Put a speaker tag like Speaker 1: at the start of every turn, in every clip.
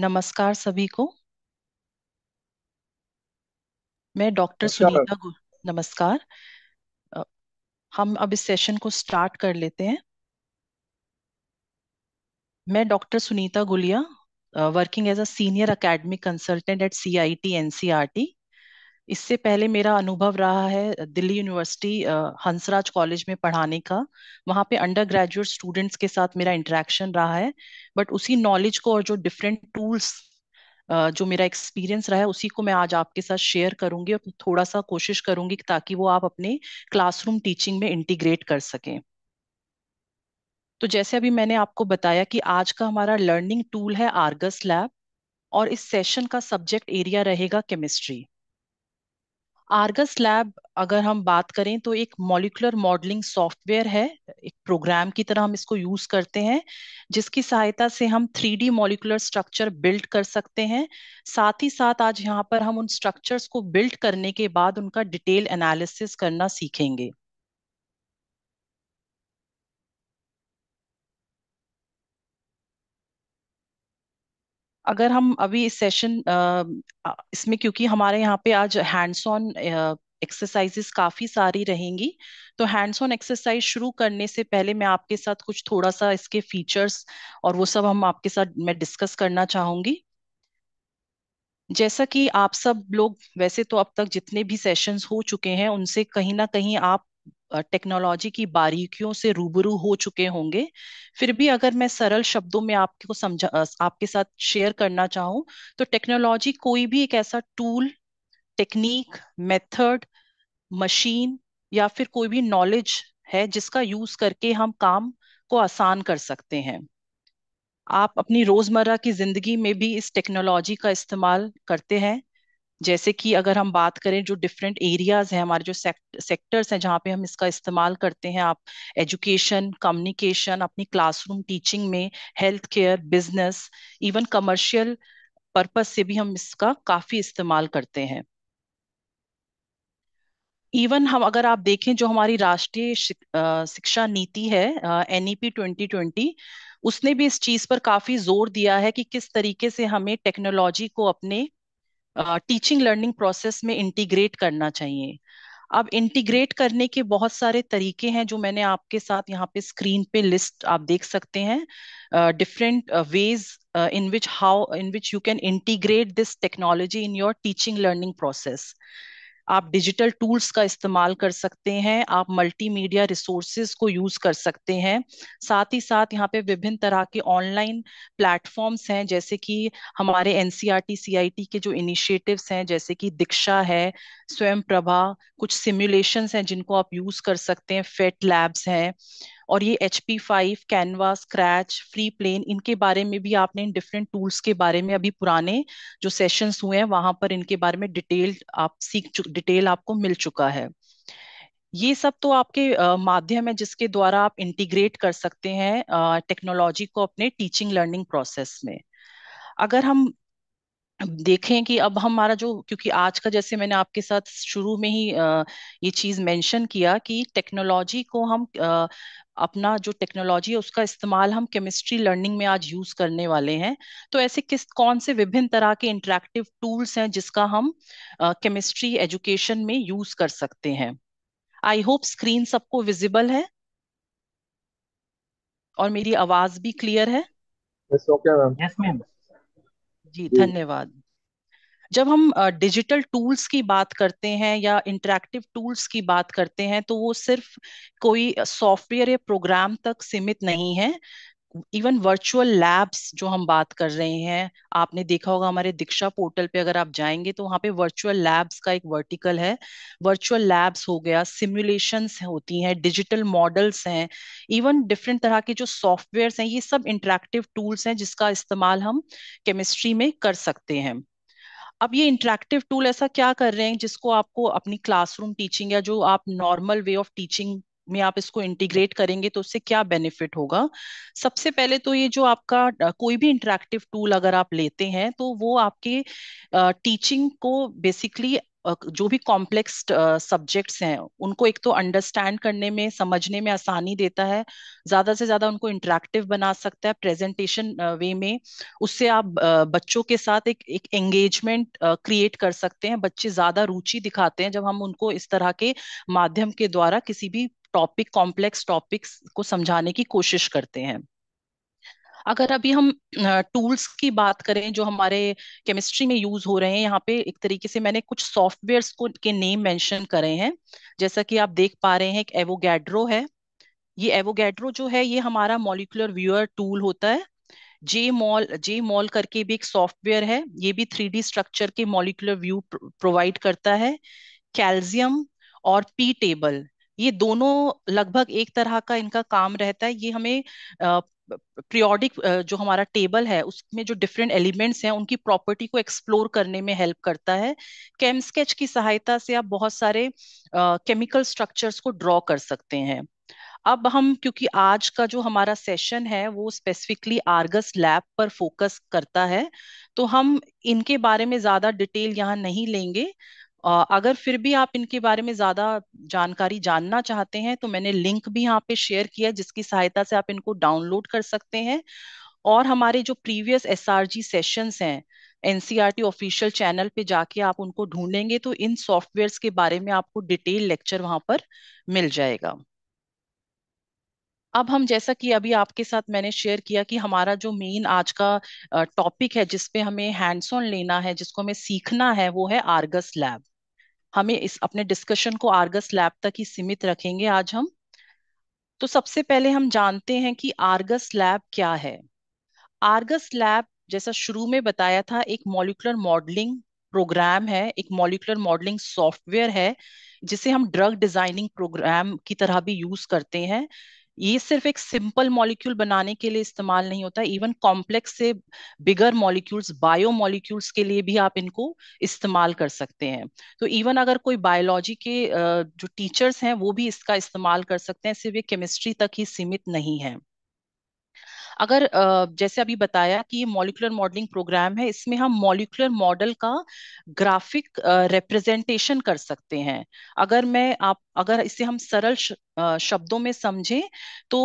Speaker 1: नमस्कार सभी को मैं डॉक्टर सुनीता गु... नमस्कार हम अब इस सेशन को स्टार्ट कर लेते हैं मैं doctor Sunita Gulia working as a senior academic consultant at CIT NCERT इससे पहले मेरा अनुभव रहा है दिल्ली यूनिवर्सिटी हंसराज कॉलेज में पढ़ाने का वहाँ पे अंडर ग्रेजुएट स्टूडेंट्स के साथ मेरा इंटरेक्शन रहा है बट उसी नॉलेज को और जो डिफरेंट टूल्स जो मेरा एक्सपीरियंस रहा है उसी को मैं आज आपके साथ शेयर करूंगी और थोड़ा सा कोशिश करूंगी ताकि वो आप अपने क्लासरूम टीचिंग में इंटीग्रेट कर सकें तो जैसे अभी मैंने आपको बताया कि आज का हमारा लर्निंग टूल है आर्गस लैब और इस सेशन का सब्जेक्ट एरिया रहेगा केमिस्ट्री आर्गस लैब अगर हम बात करें तो एक मॉलिकुलर मॉडलिंग सॉफ्टवेयर है एक प्रोग्राम की तरह हम इसको यूज करते हैं जिसकी सहायता से हम three D molecular structure build कर सकते हैं साथ ही साथ आज यहाँ पर हम उन स्ट्रक्चर्स को बिल्ड करने के बाद उनका डिटेल एनालिसिस करना सीखेंगे अगर हम अभी इस सेशन इसमें क्योंकि हमारे यहाँ पे आज हैंड्स ऑन एक्सरसाइजेस काफी सारी रहेंगी तो हैंड्स ऑन एक्सरसाइज शुरू करने से पहले मैं आपके साथ कुछ थोड़ा सा इसके फीचर्स और वो सब हम आपके साथ मैं डिस्कस करना चाहूंगी जैसा कि आप सब लोग वैसे तो अब तक जितने भी सेशंस हो चुके हैं उनसे कहीं ना कहीं आप टेक्नोलॉजी की बारीकियों से रूबरू हो चुके होंगे फिर भी अगर मैं सरल शब्दों में आपको समझा आपके साथ शेयर करना चाहूँ तो टेक्नोलॉजी कोई भी एक ऐसा टूल टेक्निक मेथड मशीन या फिर कोई भी नॉलेज है जिसका यूज करके हम काम को आसान कर सकते हैं आप अपनी रोजमर्रा की जिंदगी में भी इस टेक्नोलॉजी का इस्तेमाल करते हैं जैसे कि अगर हम बात करें जो डिफरेंट एरियाज हैं हमारे जो सेक्टर्स हैं जहाँ पे हम इसका इस्तेमाल करते हैं आप एजुकेशन कम्युनिकेशन अपनी क्लासरूम टीचिंग में health care business even commercial purpose से भी हम इसका काफी इस्तेमाल करते हैं इवन हम अगर आप देखें जो हमारी राष्ट्रीय शिक्षा नीति है N E P twenty twenty उसने भी इस चीज पर काफी जोर दिया है कि किस तरीके से हमें टेक्नोलॉजी को अपने टीचिंग लर्निंग प्रोसेस में इंटीग्रेट करना चाहिए अब इंटीग्रेट करने के बहुत सारे तरीके हैं जो मैंने आपके साथ यहाँ पे स्क्रीन पे लिस्ट आप देख सकते हैं different ways in which how in which you can integrate this technology in your teaching learning process आप डिजिटल टूल्स का इस्तेमाल कर सकते हैं आप मल्टीमीडिया रिसोर्सेज को यूज कर सकते हैं साथ ही साथ यहाँ पे विभिन्न तरह के ऑनलाइन प्लेटफॉर्म्स हैं जैसे कि हमारे एनसीईआरटी सीआईटी e के जो इनिशिएटिव्स हैं जैसे कि दीक्षा है स्वयं प्रभा कुछ सिम्युलेशंस हैं जिनको आप यूज कर सकते हैं फेट लैब्स हैं और ये H P five Canva Scratch free plane इनके बारे में भी आपने इन डिफरेंट टूल्स के बारे में अभी पुराने जो सेशंस हुए हैं वहां पर इनके बारे में डिटेल आप सीख डिटेल आपको मिल चुका है ये सब तो आपके माध्यम है जिसके द्वारा आप इंटीग्रेट कर सकते हैं टेक्नोलॉजी को अपने टीचिंग लर्निंग प्रोसेस में अगर हम देखें कि अब हमारा जो क्योंकि आज का जैसे मैंने आपके साथ शुरू में ही ये चीज मेंशन किया कि टेक्नोलॉजी को हम अपना जो टेक्नोलॉजी है उसका इस्तेमाल हम केमिस्ट्री लर्निंग में आज यूज करने वाले हैं तो ऐसे किस कौन से विभिन्न तरह के इंटरेक्टिव टूल्स हैं जिसका हम केमिस्ट्री एजुकेशन में यूज कर सकते हैं आई होप स्क्रीन सबको विजिबल है और मेरी आवाज भी क्लियर है यस मैम जी धन्यवाद जब हम डिजिटल टूल्स की बात करते हैं या इंटरैक्टिव टूल्स की बात करते हैं तो वो सिर्फ कोई सॉफ्टवेयर या प्रोग्राम तक सीमित नहीं है इवन वर्चुअल लैब्स जो हम बात कर रहे हैं आपने देखा होगा हमारे दीक्षा पोर्टल पे अगर आप जाएंगे तो वहाँ पे वर्चुअल लैब्स का एक वर्टिकल है वर्चुअल लैब्स हो गया सिमुलेशंस होती हैं डिजिटल मॉडल्स हैं इवन डिफरेंट तरह के जो सॉफ्टवेयर हैं ये सब इंटरेक्टिव टूल्स हैं जिसका इस्तेमाल हम केमिस्ट्री में कर सकते हैं अब ये इंटरेक्टिव टूल ऐसा क्या कर रहे हैं जिसको आपको अपनी क्लासरूम टीचिंग या जो आप नॉर्मल वे ऑफ टीचिंग में आप इसको इंटीग्रेट करेंगे तो उससे क्या बेनिफिट होगा सबसे पहले तो ये जो आपका कोई भी इंटरेक्टिव टूल अगर आप लेते हैं तो वो आपके टीचिंग को बेसिकली जो भी कॉम्प्लेक्स सब्जेक्ट्स हैं उनको एक तो अंडरस्टैंड करने में समझने में आसानी देता है ज्यादा से ज्यादा उनको इंटरेक्टिव बना सकता है प्रेजेंटेशन वे में उससे आप बच्चों के साथ एक एक एंगेजमेंट क्रिएट कर सकते हैं बच्चे ज्यादा रुचि दिखाते हैं जब हम उनको इस तरह के माध्यम के द्वारा किसी भी टॉपिक कॉम्प्लेक्स टॉपिक्स को समझाने की कोशिश करते हैं अगर अभी हम टूल्स की बात करें जो हमारे केमिस्ट्री में यूज हो रहे हैं यहाँ पे एक तरीके से मैंने कुछ सॉफ्टवेयर्स को के नेम मेंशन करे हैं जैसा कि आप देख पा रहे हैं एक एवोगैड्रो है ये एवोगैड्रो जो है ये हमारा मॉलिकुलर व्यूअर टूल होता है जे मॉल जे मॉल करके भी एक सॉफ्टवेयर है ये भी थ्री स्ट्रक्चर के मॉलिकुलर व्यू प्रोवाइड करता है कैल्सियम और पी टेबल ये दोनों लगभग एक तरह का इनका काम रहता है ये हमें प्रियोडिक जो हमारा टेबल है उसमें जो डिफरेंट एलिमेंट्स हैं उनकी प्रॉपर्टी को एक्सप्लोर करने में हेल्प करता है केम स्केच की सहायता से आप बहुत सारे केमिकल स्ट्रक्चर्स को ड्रॉ कर सकते हैं अब हम क्योंकि आज का जो हमारा सेशन है वो स्पेसिफिकली आर्गस लैब पर फोकस करता है तो हम इनके बारे में ज्यादा डिटेल यहाँ नहीं लेंगे अगर फिर भी आप इनके बारे में ज्यादा जानकारी जानना चाहते हैं तो मैंने लिंक भी यहाँ पे शेयर किया है जिसकी सहायता से आप इनको डाउनलोड कर सकते हैं और हमारे जो previous S R G sessions हैं एनसीआरटी ऑफिशियल चैनल पे जाके आप उनको ढूंढेंगे तो इन सॉफ्टवेयर के बारे में आपको डिटेल लेक्चर वहां पर मिल जाएगा अब हम जैसा कि अभी आपके साथ मैंने शेयर किया कि हमारा जो मेन आज का टॉपिक है जिसपे हमें हैंड्स ऑन लेना है जिसको हमें सीखना है वो है आर्गस लैब हमें इस अपने डिस्कशन को आर्गस लैब तक ही सीमित रखेंगे आज हम तो सबसे पहले हम जानते हैं कि आर्गस लैब क्या है आर्गस लैब जैसा शुरू में बताया था एक मॉलिकुलर मॉडलिंग प्रोग्राम है एक मॉलिकुलर मॉडलिंग सॉफ्टवेयर है जिसे हम ड्रग डिजाइनिंग प्रोग्राम की तरह भी यूज करते हैं ये सिर्फ एक सिंपल मॉलिक्यूल बनाने के लिए इस्तेमाल नहीं होता इवन कॉम्प्लेक्स से बिगर मॉलिक्यूल्स बायो मॉलिक्यूल्स के लिए भी आप इनको इस्तेमाल कर सकते हैं तो इवन अगर कोई बायोलॉजी के जो टीचर्स हैं वो भी इसका इस्तेमाल कर सकते हैं सिर्फ ये केमिस्ट्री तक ही सीमित नहीं है अगर जैसे अभी बताया कि ये मॉलिकुलर मॉडलिंग प्रोग्राम है इसमें हम मॉलिकुलर मॉडल का ग्राफिक रिप्रेजेंटेशन कर सकते हैं अगर मैं आप अगर इसे हम सरल शब्दों में समझें तो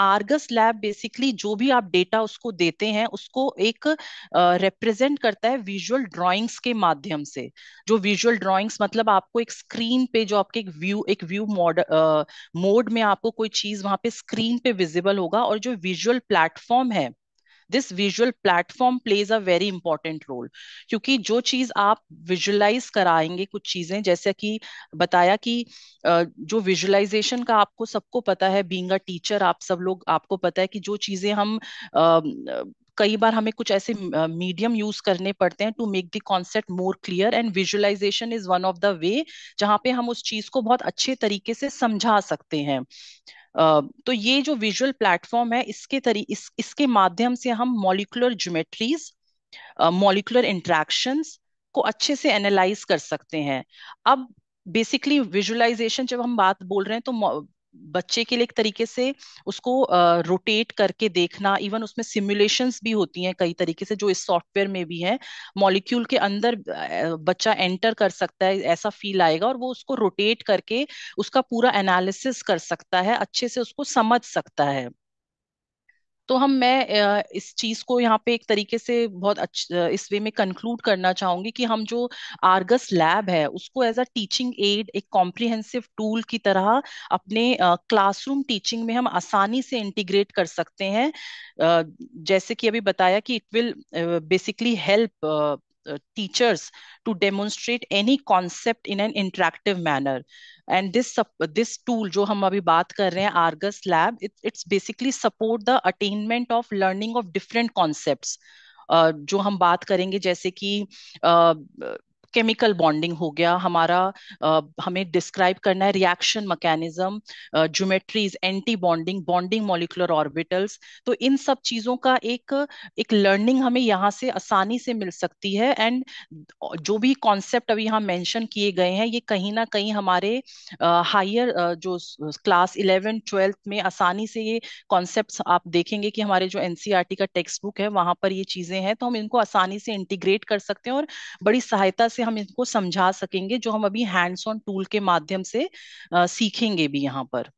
Speaker 1: आर्गस लैब बेसिकली जो भी आप डेटा उसको देते हैं उसको एक रिप्रेजेंट करता है विजुअल ड्राइंग्स के माध्यम से जो विजुअल ड्राइंग्स मतलब आपको एक स्क्रीन पे जो आपके एक व्यू एक व्यू मोड मोड में आपको कोई चीज वहां पे स्क्रीन पे विजिबल होगा और जो विजुअल प्लेटफॉर्म है this visual platform plays a very important role क्योंकि जो चीज आप विजुअलाइज कराएंगे कुछ चीजें जैसे कि बताया कि जो विजुअलाइजेशन का आपको सबको पता है बींग अ टीचर आप सब लोग आपको पता है कि जो चीजें हम कई बार हमें कुछ ऐसे मीडियम यूज करने पड़ते हैं to make the concept more clear and visualization is one of the way जहाँ पे हम उस चीज को बहुत अच्छे तरीके से समझा सकते हैं Uh, तो ये जो विजुअल प्लेटफॉर्म है इसके तरी इस, इसके माध्यम से हम मॉलिकुलर ज्योमेट्रीज मॉलिकुलर इंट्रैक्शन को अच्छे से एनालाइज कर सकते हैं अब बेसिकली विजुअलाइजेशन जब हम बात बोल रहे हैं तो बच्चे के लिए एक तरीके से उसको रोटेट करके देखना इवन उसमें सिमुलेशन भी होती हैं कई तरीके से जो इस सॉफ्टवेयर में भी है मॉलिक्यूल के अंदर बच्चा एंटर कर सकता है ऐसा फील आएगा और वो उसको रोटेट करके उसका पूरा एनालिसिस कर सकता है अच्छे से उसको समझ सकता है तो हम मैं इस चीज को यहाँ पे एक तरीके से बहुत अच्छा इस वे में कंक्लूड करना चाहूंगी कि हम जो आर्गस लैब है उसको एज अ टीचिंग एड एक कॉम्प्रिहेंसिव टूल की तरह अपने क्लासरूम टीचिंग में हम आसानी से इंटीग्रेट कर सकते हैं जैसे कि अभी बताया कि it will basically help Uh, teachers to demonstrate any concept in an interactive manner and this this tool जो हम अभी बात कर argus lab it, it's basically support the attainment of learning of different concepts Uh, जो हम बात करेंगे जैसे कि uh, केमिकल बॉन्डिंग हो गया हमारा आ, हमें डिस्क्राइब करना है reaction mechanism geometries anti bonding bonding molecular orbitals तो इन सब चीजों का एक एक लर्निंग हमें यहाँ से आसानी से मिल सकती है एंड जो भी कॉन्सेप्ट अभी यहाँ मेंशन किए गए हैं ये कहीं ना कहीं हमारे हायर जो क्लास इलेवन ट्वेल्थ में आसानी से ये कॉन्सेप्ट आप देखेंगे कि हमारे जो एनसीईआरटी e का टेक्स्ट बुक है वहां पर ये चीजें हैं तो हम इनको आसानी से इंटीग्रेट कर सकते हैं और बड़ी सहायता से हम इनको समझा सकेंगे जो हम अभी हैंड्स ऑन टूल के माध्यम से आ, सीखेंगे भी यहाँ पर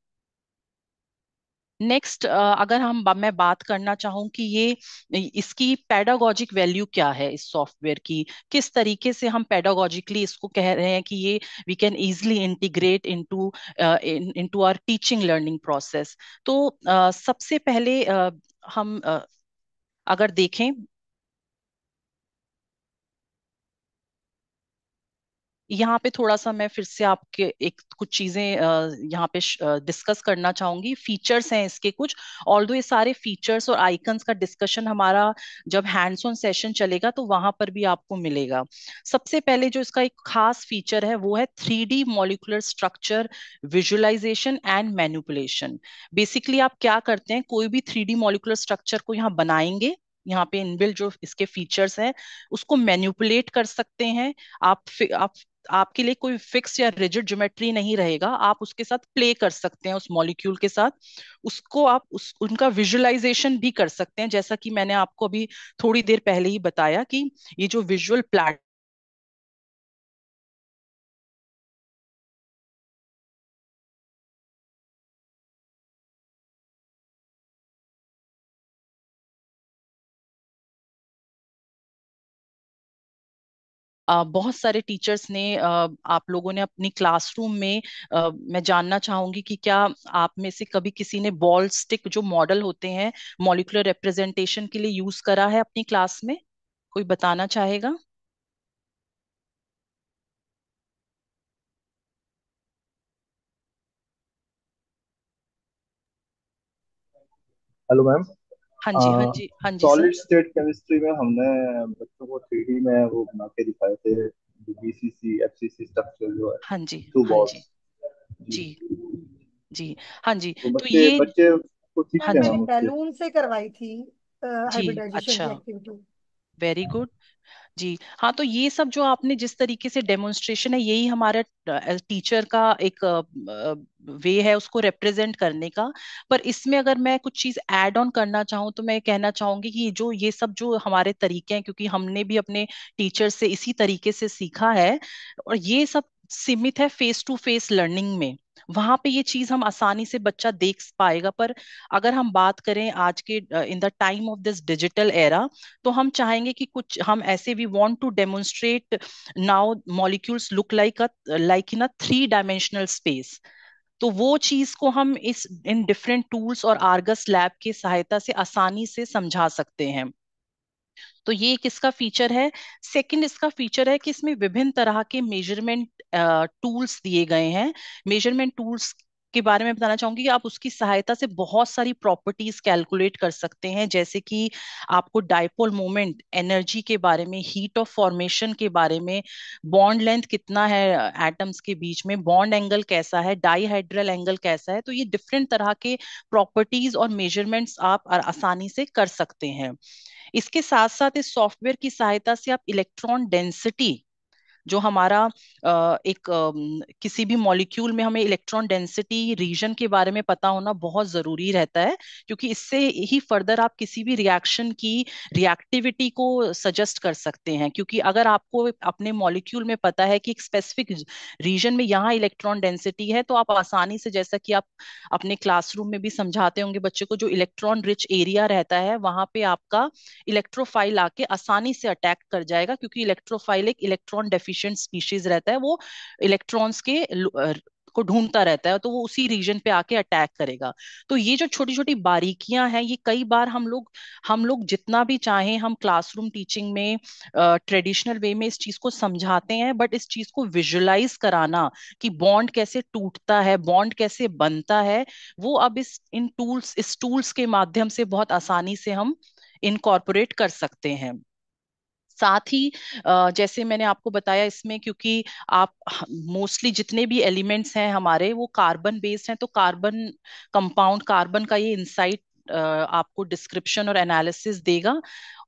Speaker 1: नेक्स्ट अगर हम मैं बात करना चाहूँ कि ये इसकी पैडागॉजिक वैल्यू क्या है इस सॉफ्टवेयर की किस तरीके से हम पैडागॉजिकली इसको कह रहे हैं कि ये we can easily integrate into into our teaching learning process तो uh, सबसे पहले uh, हम uh, अगर देखें यहाँ पे थोड़ा सा मैं फिर से आपके एक कुछ चीजें यहाँ पे डिस्कस करना चाहूंगी फीचर्स हैं इसके कुछ ऑल ये सारे फीचर्स और आइकन्स का डिस्कशन हमारा जब हैंड्स ऑन सेशन चलेगा तो वहां पर भी आपको मिलेगा सबसे पहले जो इसका एक खास फीचर है वो है three D molecular structure visualization and manipulation basically आप क्या करते हैं कोई भी थ्री डी मोलिकुलर स्ट्रक्चर को यहाँ बनाएंगे यहाँ पे इनबिल्ड जो इसके फीचर्स हैं उसको मैन्युपुलेट कर सकते हैं आप आप आपके लिए कोई फिक्स या रिजिड ज्योमेट्री नहीं रहेगा आप उसके साथ प्ले कर सकते हैं उस मॉलिक्यूल के साथ उसको आप उस उनका विजुअलाइजेशन भी कर सकते हैं जैसा कि मैंने आपको अभी थोड़ी देर पहले ही बताया कि ये जो विजुअल प्लेट बहुत सारे टीचर्स ने आप लोगों ने अपनी क्लासरूम में मैं जानना चाहूंगी कि क्या आप में से कभी किसी ने बॉल स्टिक जो मॉडल होते हैं मॉलिकुलर रिप्रेजेंटेशन के लिए यूज करा है अपनी क्लास में कोई बताना चाहेगा हेलो मैम हाँ, हाँ, हाँ जी हाँ जी हाँ जी सॉलिड स्टेट केमिस्ट्री में हमने बच्चों को थ्री डी में वो बना के दिखाए थे बीसीसी एफसीसी स्ट्रक्चर जो है हाँ जी टू हाँ बॉल्स जी जी हाँ जी तो तो बच्चे ये बच्चे को हाँ हैं उससे बैलून से करवाई थी हाइब्रिडाइजेशन की अच्छा एक्टिविटी वेरी गुड जी हाँ तो ये सब जो आपने जिस तरीके से डेमोन्स्ट्रेशन है यही हमारा टीचर का एक वे है उसको रिप्रेजेंट करने का पर इसमें अगर मैं कुछ चीज ऐड ऑन करना चाहूँ तो मैं कहना चाहूंगी कि जो ये सब जो हमारे तरीके हैं क्योंकि हमने भी अपने टीचर से इसी तरीके से सीखा है और ये सब सीमित है फेस टू फेस लर्निंग में वहां पे ये चीज हम आसानी से बच्चा देख पाएगा पर अगर हम बात करें आज के in the time of this digital era तो हम चाहेंगे कि कुछ हम ऐसे we want to demonstrate now molecules look like a like in a three dimensional space तो वो चीज को हम इस इन डिफरेंट टूल्स और आर्गस लैब की सहायता से आसानी से समझा सकते हैं तो ये एक इसका फीचर है सेकंड इसका फीचर है कि इसमें विभिन्न तरह के मेजरमेंट टूल्स दिए गए हैं मेजरमेंट टूल्स के बारे में बताना चाहूंगी कि आप उसकी सहायता से बहुत सारी प्रॉपर्टीज कैलकुलेट कर सकते हैं जैसे कि आपको डायपोल मोमेंट एनर्जी के बारे में हीट ऑफ फॉर्मेशन के बारे में बॉन्ड लेंथ कितना है एटम्स के बीच में बॉन्ड एंगल कैसा है डाईहाइड्रल एंगल कैसा है तो ये डिफरेंट तरह के प्रॉपर्टीज और मेजरमेंट्स आप आसानी से कर सकते हैं इसके साथ साथ इस सॉफ्टवेयर की सहायता से आप इलेक्ट्रॉन डेंसिटी जो हमारा एक किसी भी मॉलिक्यूल में हमें इलेक्ट्रॉन डेंसिटी रीजन के बारे में पता होना बहुत जरूरी रहता है क्योंकि इससे ही फर्दर आप किसी भी रिएक्शन की रिएक्टिविटी को सजेस्ट कर सकते हैं क्योंकि अगर आपको अपने मॉलिक्यूल में पता है कि एक स्पेसिफिक रीजन में यहाँ इलेक्ट्रॉन डेंसिटी है तो आप आसानी से जैसा कि आप अपने क्लासरूम में भी समझाते होंगे बच्चे को जो इलेक्ट्रॉन रिच एरिया रहता है वहां पे आपका इलेक्ट्रोफाइल आके आसानी से अटैक कर जाएगा क्योंकि इलेक्ट्रोफाइल एक इलेक्ट्रॉन डेफिट एफिशिएंट स्पीशीज रहता है वो इलेक्ट्रॉन्स के को ढूंढता रहता है तो वो उसी रीजन पे आके अटैक करेगा तो ये जो छोटी छोटी बारीकियां हैं ये कई बार हम लोग हम लोग जितना भी चाहें हम क्लासरूम टीचिंग में ट्रेडिशनल वे में इस चीज को समझाते हैं बट इस चीज को विजुलाइज कराना कि बॉन्ड कैसे टूटता है बॉन्ड कैसे बनता है वो अब इस इन टूल्स इस टूल्स के माध्यम से बहुत आसानी से हम इनकॉर्पोरेट कर सकते हैं साथ ही जैसे मैंने आपको बताया इसमें क्योंकि आप मोस्टली जितने भी एलिमेंट्स हैं हमारे वो कार्बन बेस्ड हैं तो कार्बन कंपाउंड कार्बन का ये इंसाइट आपको डिस्क्रिप्शन और एनालिसिस देगा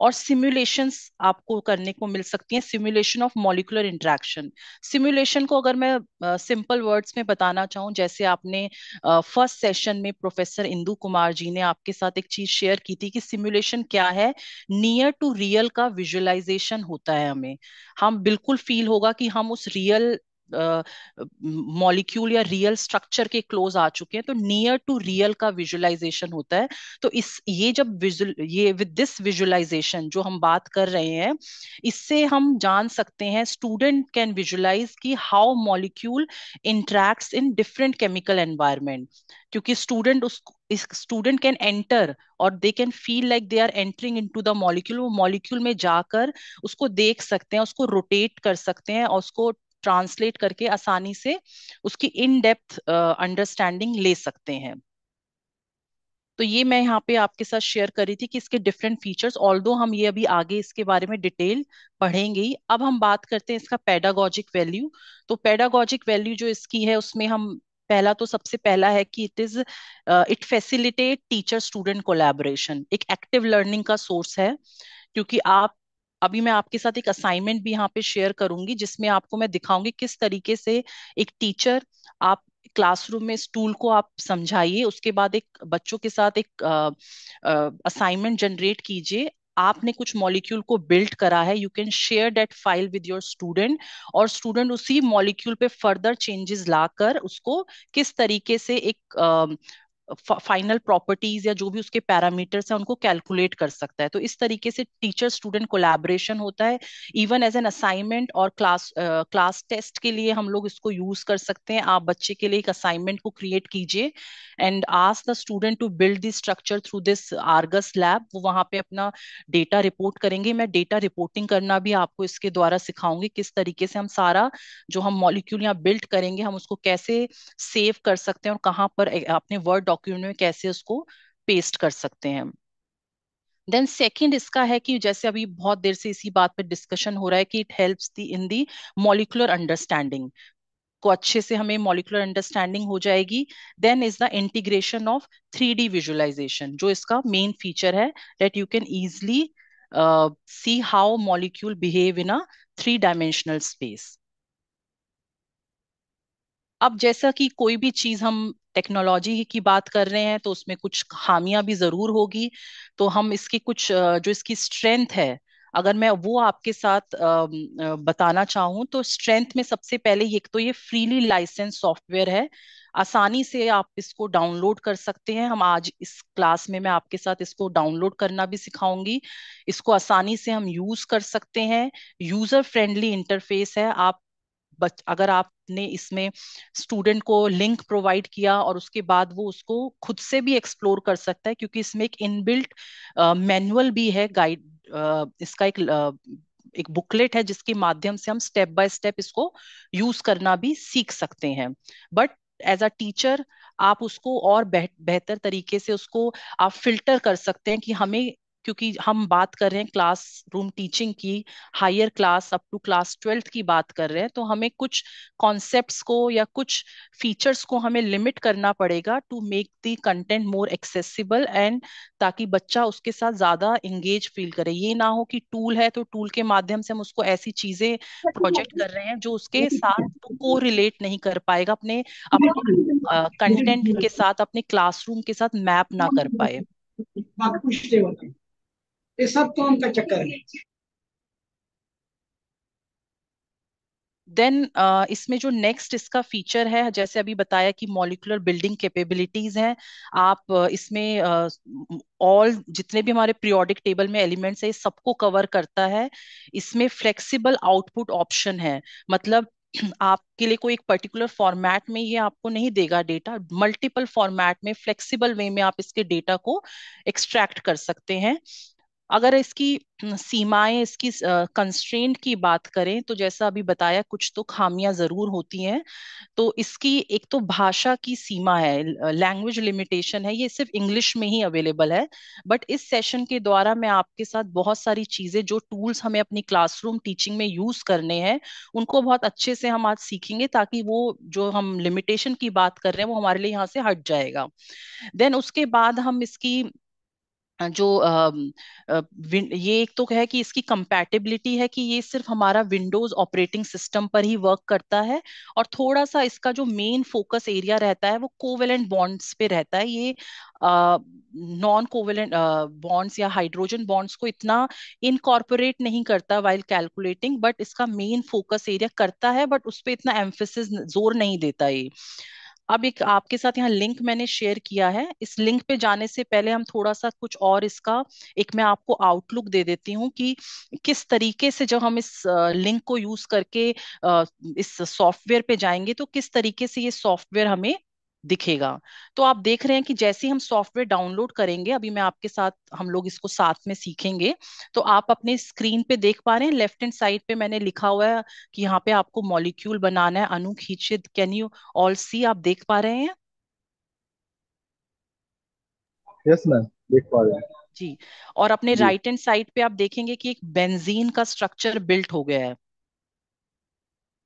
Speaker 1: और सिमुलेशंस आपको करने को मिल सकती हैं simulation of molecular interaction simulation को अगर मैं सिंपल uh, वर्ड्स में बताना चाहूँ जैसे आपने फर्स्ट uh, सेशन में प्रोफेसर इंदू कुमार जी ने आपके साथ एक चीज शेयर की थी कि सिमुलेशन क्या है नियर टू रियल का विजुअलाइजेशन होता है हमें हम बिल्कुल फील होगा कि हम उस रियल मॉलिक्यूल uh, या रियल स्ट्रक्चर के क्लोज आ चुके हैं तो नियर टू रियल का विजुअलाइजेशन होता है तो इस ये जब विजुअल ये विद दिस विजुलाइजेशन जो हम बात कर रहे हैं इससे हम जान सकते हैं स्टूडेंट कैन विजुलाइज कि how molecule interacts in different chemical environment क्योंकि स्टूडेंट उस स्टूडेंट कैन एंटर और they can feel like they are entering into the molecule वो मॉलिक्यूल में जाकर उसको देख सकते हैं उसको रोटेट कर सकते हैं और उसको ट्रांसलेट करके आसानी से उसकी इन डेप्थ अंडरस्टैंडिंग ले सकते हैं तो ये मैं यहाँ पे आपके साथ शेयर कर रही थी कि इसके डिफरेंट फीचर्स ऑल हम ये अभी आगे इसके बारे में डिटेल पढ़ेंगे ही अब हम बात करते हैं इसका पेडागॉजिक वैल्यू तो पेडागॉजिक वैल्यू जो इसकी है उसमें हम पहला तो सबसे पहला है कि it is it facilitate teacher student collaboration एक एक्टिव लर्निंग का सोर्स है क्योंकि आप अभी मैं आपके साथ एक असाइनमेंट भी यहाँ पे शेयर करूंगी जिसमें आपको मैं दिखाऊंगी किस तरीके से एक टीचर आप क्लासरूम में स्टूल को आप समझाइए उसके बाद एक बच्चों के साथ एक असाइनमेंट जनरेट कीजिए आपने कुछ मॉलिक्यूल को बिल्ड करा है you can share that file with your student और स्टूडेंट उसी मॉलिक्यूल पे फर्दर चेंजेस लाकर उसको किस तरीके से एक फाइनल प्रॉपर्टीज या जो भी उसके पैरामीटर्स हैं उनको कैलकुलेट कर सकता है तो इस तरीके से टीचर स्टूडेंट कोलैबोरेशन होता है इवन एज एन असाइनमेंट और क्लास क्लास टेस्ट के लिए हम लोग इसको यूज कर सकते हैं आप बच्चे के लिए एक असाइनमेंट को क्रिएट कीजिए and ask the student to build this structure through this Argus lab वो वहां पे अपना डेटा रिपोर्ट करेंगे मैं डेटा रिपोर्टिंग करना भी आपको इसके द्वारा सिखाऊंगी किस तरीके से हम सारा जो हम मॉलिक्यूल यहाँ बिल्ड करेंगे हम उसको कैसे सेव कर सकते हैं और कहाँ पर अपने वर्ड डॉक्यूमेंट में कैसे उसको पेस्ट कर सकते हैं देन सेकेंड इसका है कि जैसे अभी बहुत देर से इसी बात पर डिस्कशन हो रहा है कि it help the in the molecular understanding को अच्छे से हमें मॉलिकुलर अंडरस्टैंडिंग हो जाएगी then is the integration of three D visualization जो इसका मेन फीचर है that you can easily see how molecule behave in a three dimensional space अब जैसा कि कोई भी चीज हम टेक्नोलॉजी की बात कर रहे हैं तो उसमें कुछ खामियां भी जरूर होगी तो हम इसकी कुछ जो इसकी स्ट्रेंथ है अगर मैं वो आपके साथ बताना चाहूँ तो स्ट्रेंथ में सबसे पहले एक तो ये फ्रीली लाइसेंस सॉफ्टवेयर है आसानी से आप इसको डाउनलोड कर सकते हैं हम आज इस क्लास में मैं आपके साथ इसको डाउनलोड करना भी सिखाऊंगी इसको आसानी से हम यूज कर सकते हैं यूजर फ्रेंडली इंटरफेस है आप अगर आपने इसमें स्टूडेंट को लिंक प्रोवाइड किया और उसके बाद वो उसको खुद से भी एक्सप्लोर कर सकता है क्योंकि इसमें एक इनबिल्ट मैनुअल भी है गाइड uh, इसका एक uh, एक बुकलेट है जिसके माध्यम से हम स्टेप बाय स्टेप इसको यूज करना भी सीख सकते हैं बट एज अ टीचर आप उसको और बेहतर तरीके से उसको आप फिल्टर कर सकते हैं कि हमें क्योंकि हम बात कर रहे हैं क्लास रूम टीचिंग की higher class up to class twelfth की बात कर रहे हैं तो हमें कुछ कॉन्सेप्ट्स को या कुछ फीचर्स को हमें लिमिट करना पड़ेगा to make the content more accessible and ताकि बच्चा उसके साथ ज्यादा एंगेज फील करे ये ना हो कि टूल है तो टूल के माध्यम से हम उसको ऐसी चीजें प्रोजेक्ट कर रहे हैं जो उसके साथ को रिलेट नहीं कर पाएगा अपने अपने कंटेंट के साथ अपने क्लासरूम के साथ मैप ना कर पाए ये सब काम तो का चक्कर है देन uh, इसमें जो नेक्स्ट इसका फीचर है जैसे अभी बताया कि मॉलिकुलर बिल्डिंग कैपेबिलिटीज हैं आप uh, इसमें ऑल uh, जितने भी हमारे प्रियोडिक टेबल में एलिमेंट्स है सबको कवर करता है इसमें फ्लेक्सिबल आउटपुट ऑप्शन है मतलब आपके लिए कोई एक पर्टिकुलर फॉर्मेट में ये आपको नहीं देगा डेटा मल्टीपल फॉर्मेट में फ्लेक्सिबल वे में आप इसके डेटा को एक्सट्रैक्ट कर सकते हैं अगर इसकी सीमाएं इसकी कंस्ट्रेंट की बात करें तो जैसा अभी बताया कुछ तो खामियां जरूर होती हैं तो इसकी एक तो भाषा की सीमा है लैंग्वेज लिमिटेशन है ये सिर्फ इंग्लिश में ही अवेलेबल है बट इस सेशन के द्वारा मैं आपके साथ बहुत सारी चीजें जो टूल्स हमें अपनी क्लासरूम टीचिंग में यूज करने हैं उनको बहुत अच्छे से हम आज सीखेंगे ताकि वो जो हम लिमिटेशन की बात कर रहे हैं वो हमारे लिए यहाँ से हट जाएगा देन उसके बाद हम इसकी जो ये एक तो है कि इसकी कंपैटिबिलिटी है कि ये सिर्फ हमारा विंडोज ऑपरेटिंग सिस्टम पर ही वर्क करता है और थोड़ा सा इसका जो मेन फोकस एरिया रहता है वो कोवेलेंट बॉन्ड्स पे रहता है ये नॉन कोवेलेंट बॉन्ड्स या हाइड्रोजन बॉन्ड्स को इतना इनकॉर्पोरेट नहीं करता वाइल कैलकुलेटिंग बट इसका मेन फोकस एरिया करता है बट उस पर इतना एम्फेसिस जोर नहीं देता ये अब एक आपके साथ यहाँ लिंक मैंने शेयर किया है इस लिंक पे जाने से पहले हम थोड़ा सा कुछ और इसका एक मैं आपको आउटलुक दे देती हूँ कि किस तरीके से जब हम इस लिंक को यूज करके इस सॉफ्टवेयर पे जाएंगे तो किस तरीके से ये सॉफ्टवेयर हमें दिखेगा तो आप देख रहे हैं कि जैसे हम सॉफ्टवेयर डाउनलोड करेंगे अभी मैं आपके साथ हम लोग इसको साथ में सीखेंगे तो आप अपने स्क्रीन पे देख पा रहे हैं लेफ्ट हैंड साइड पे मैंने लिखा हुआ है कि यहाँ पे आपको मॉलिक्यूल बनाना है अनु खींचित कैन यू ऑल सी आप देख पा रहे हैं यस मैम देख पा रहे हैं जी और अपने राइट हैंड साइड पे आप देखेंगे कि एक बेंजीन का स्ट्रक्चर बिल्ट हो गया है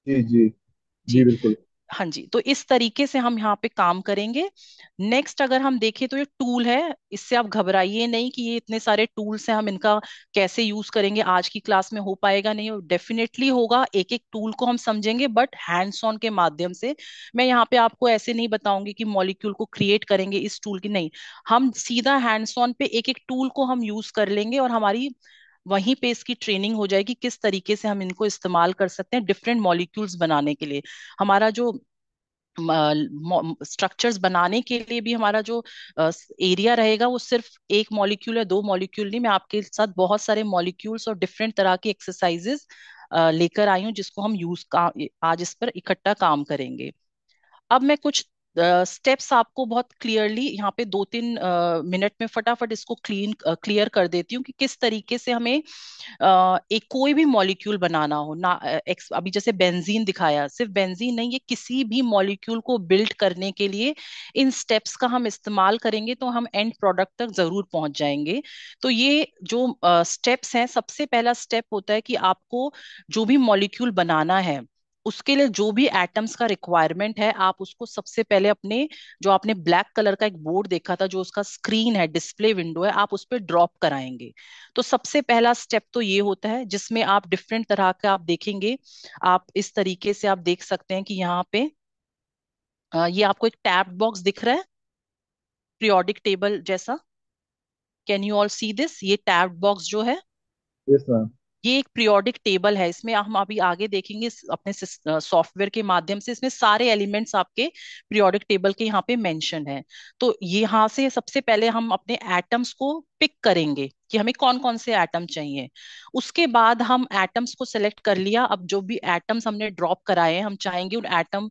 Speaker 1: जी जी जी बिल्कुल हाँ जी तो इस तरीके से हम यहाँ पे काम करेंगे नेक्स्ट अगर हम देखें तो ये टूल है इससे आप घबराइए नहीं कि ये इतने सारे टूल्स हैं हम इनका कैसे यूज करेंगे आज की क्लास में हो पाएगा नहीं डेफिनेटली होगा एक एक टूल को हम समझेंगे बट हैंड्स ऑन के माध्यम से मैं यहाँ पे आपको ऐसे नहीं बताऊंगी कि मॉलिक्यूल को क्रिएट करेंगे इस टूल की नहीं हम सीधा हैंड्स ऑन पे एक एक टूल को हम यूज कर लेंगे और हमारी वहीं पे इसकी ट्रेनिंग हो जाएगी किस तरीके से हम इनको इस्तेमाल कर सकते हैं डिफरेंट मॉलिक्यूल्स बनाने के लिए हमारा जो स्ट्रक्चर्स बनाने के लिए भी हमारा जो एरिया रहेगा वो सिर्फ एक मॉलिक्यूल या दो मॉलिक्यूल नहीं मैं आपके साथ बहुत सारे मॉलिक्यूल्स और डिफरेंट तरह की एक्सरसाइजेस लेकर आई हूँ जिसको हम यूज आज इस पर इकट्ठा काम करेंगे अब मैं कुछ स्टेप्स आपको बहुत क्लियरली यहाँ पे दो तीन मिनट में फटाफट इसको क्लीन क्लियर कर देती हूँ कि किस तरीके से हमें एक कोई भी मॉलिक्यूल बनाना हो ना अभी जैसे बेंजीन दिखाया सिर्फ बेंजीन नहीं ये किसी भी मॉलिक्यूल को बिल्ड करने के लिए इन स्टेप्स का हम इस्तेमाल करेंगे तो हम एंड प्रोडक्ट तक जरूर पहुंच जाएंगे तो ये जो स्टेप्स हैं सबसे पहला स्टेप होता है कि आपको जो भी मॉलिक्यूल बनाना है उसके लिए जो भी एटम्स का रिक्वायरमेंट है आप उसको सबसे पहले अपने जो आपने ब्लैक कलर का एक बोर्ड देखा था जो उसका स्क्रीन है डिस्प्ले विंडो है आप उस पर ड्रॉप कराएंगे तो सबसे पहला स्टेप तो ये होता है जिसमें आप डिफरेंट तरह का आप देखेंगे आप इस तरीके से आप देख सकते हैं कि यहाँ पे ये आपको एक टैप बॉक्स दिख रहा है प्रियोडिक टेबल जैसा can you all see this ये टैप बॉक्स जो है yes, ये एक प्रियोडिक टेबल है इसमें हम अभी आगे देखेंगे अपने सॉफ्टवेयर के माध्यम से इसमें सारे एलिमेंट्स आपके प्रियोडिक टेबल के यहाँ पे मेंशन है तो यहाँ से सबसे पहले हम अपने एटम्स को पिक करेंगे कि हमें कौन कौन से एटम चाहिए उसके बाद हम एटम्स को सिलेक्ट कर लिया अब जो भी एटम्स हमने ड्रॉप कराए हैं हम चाहेंगे उन एटम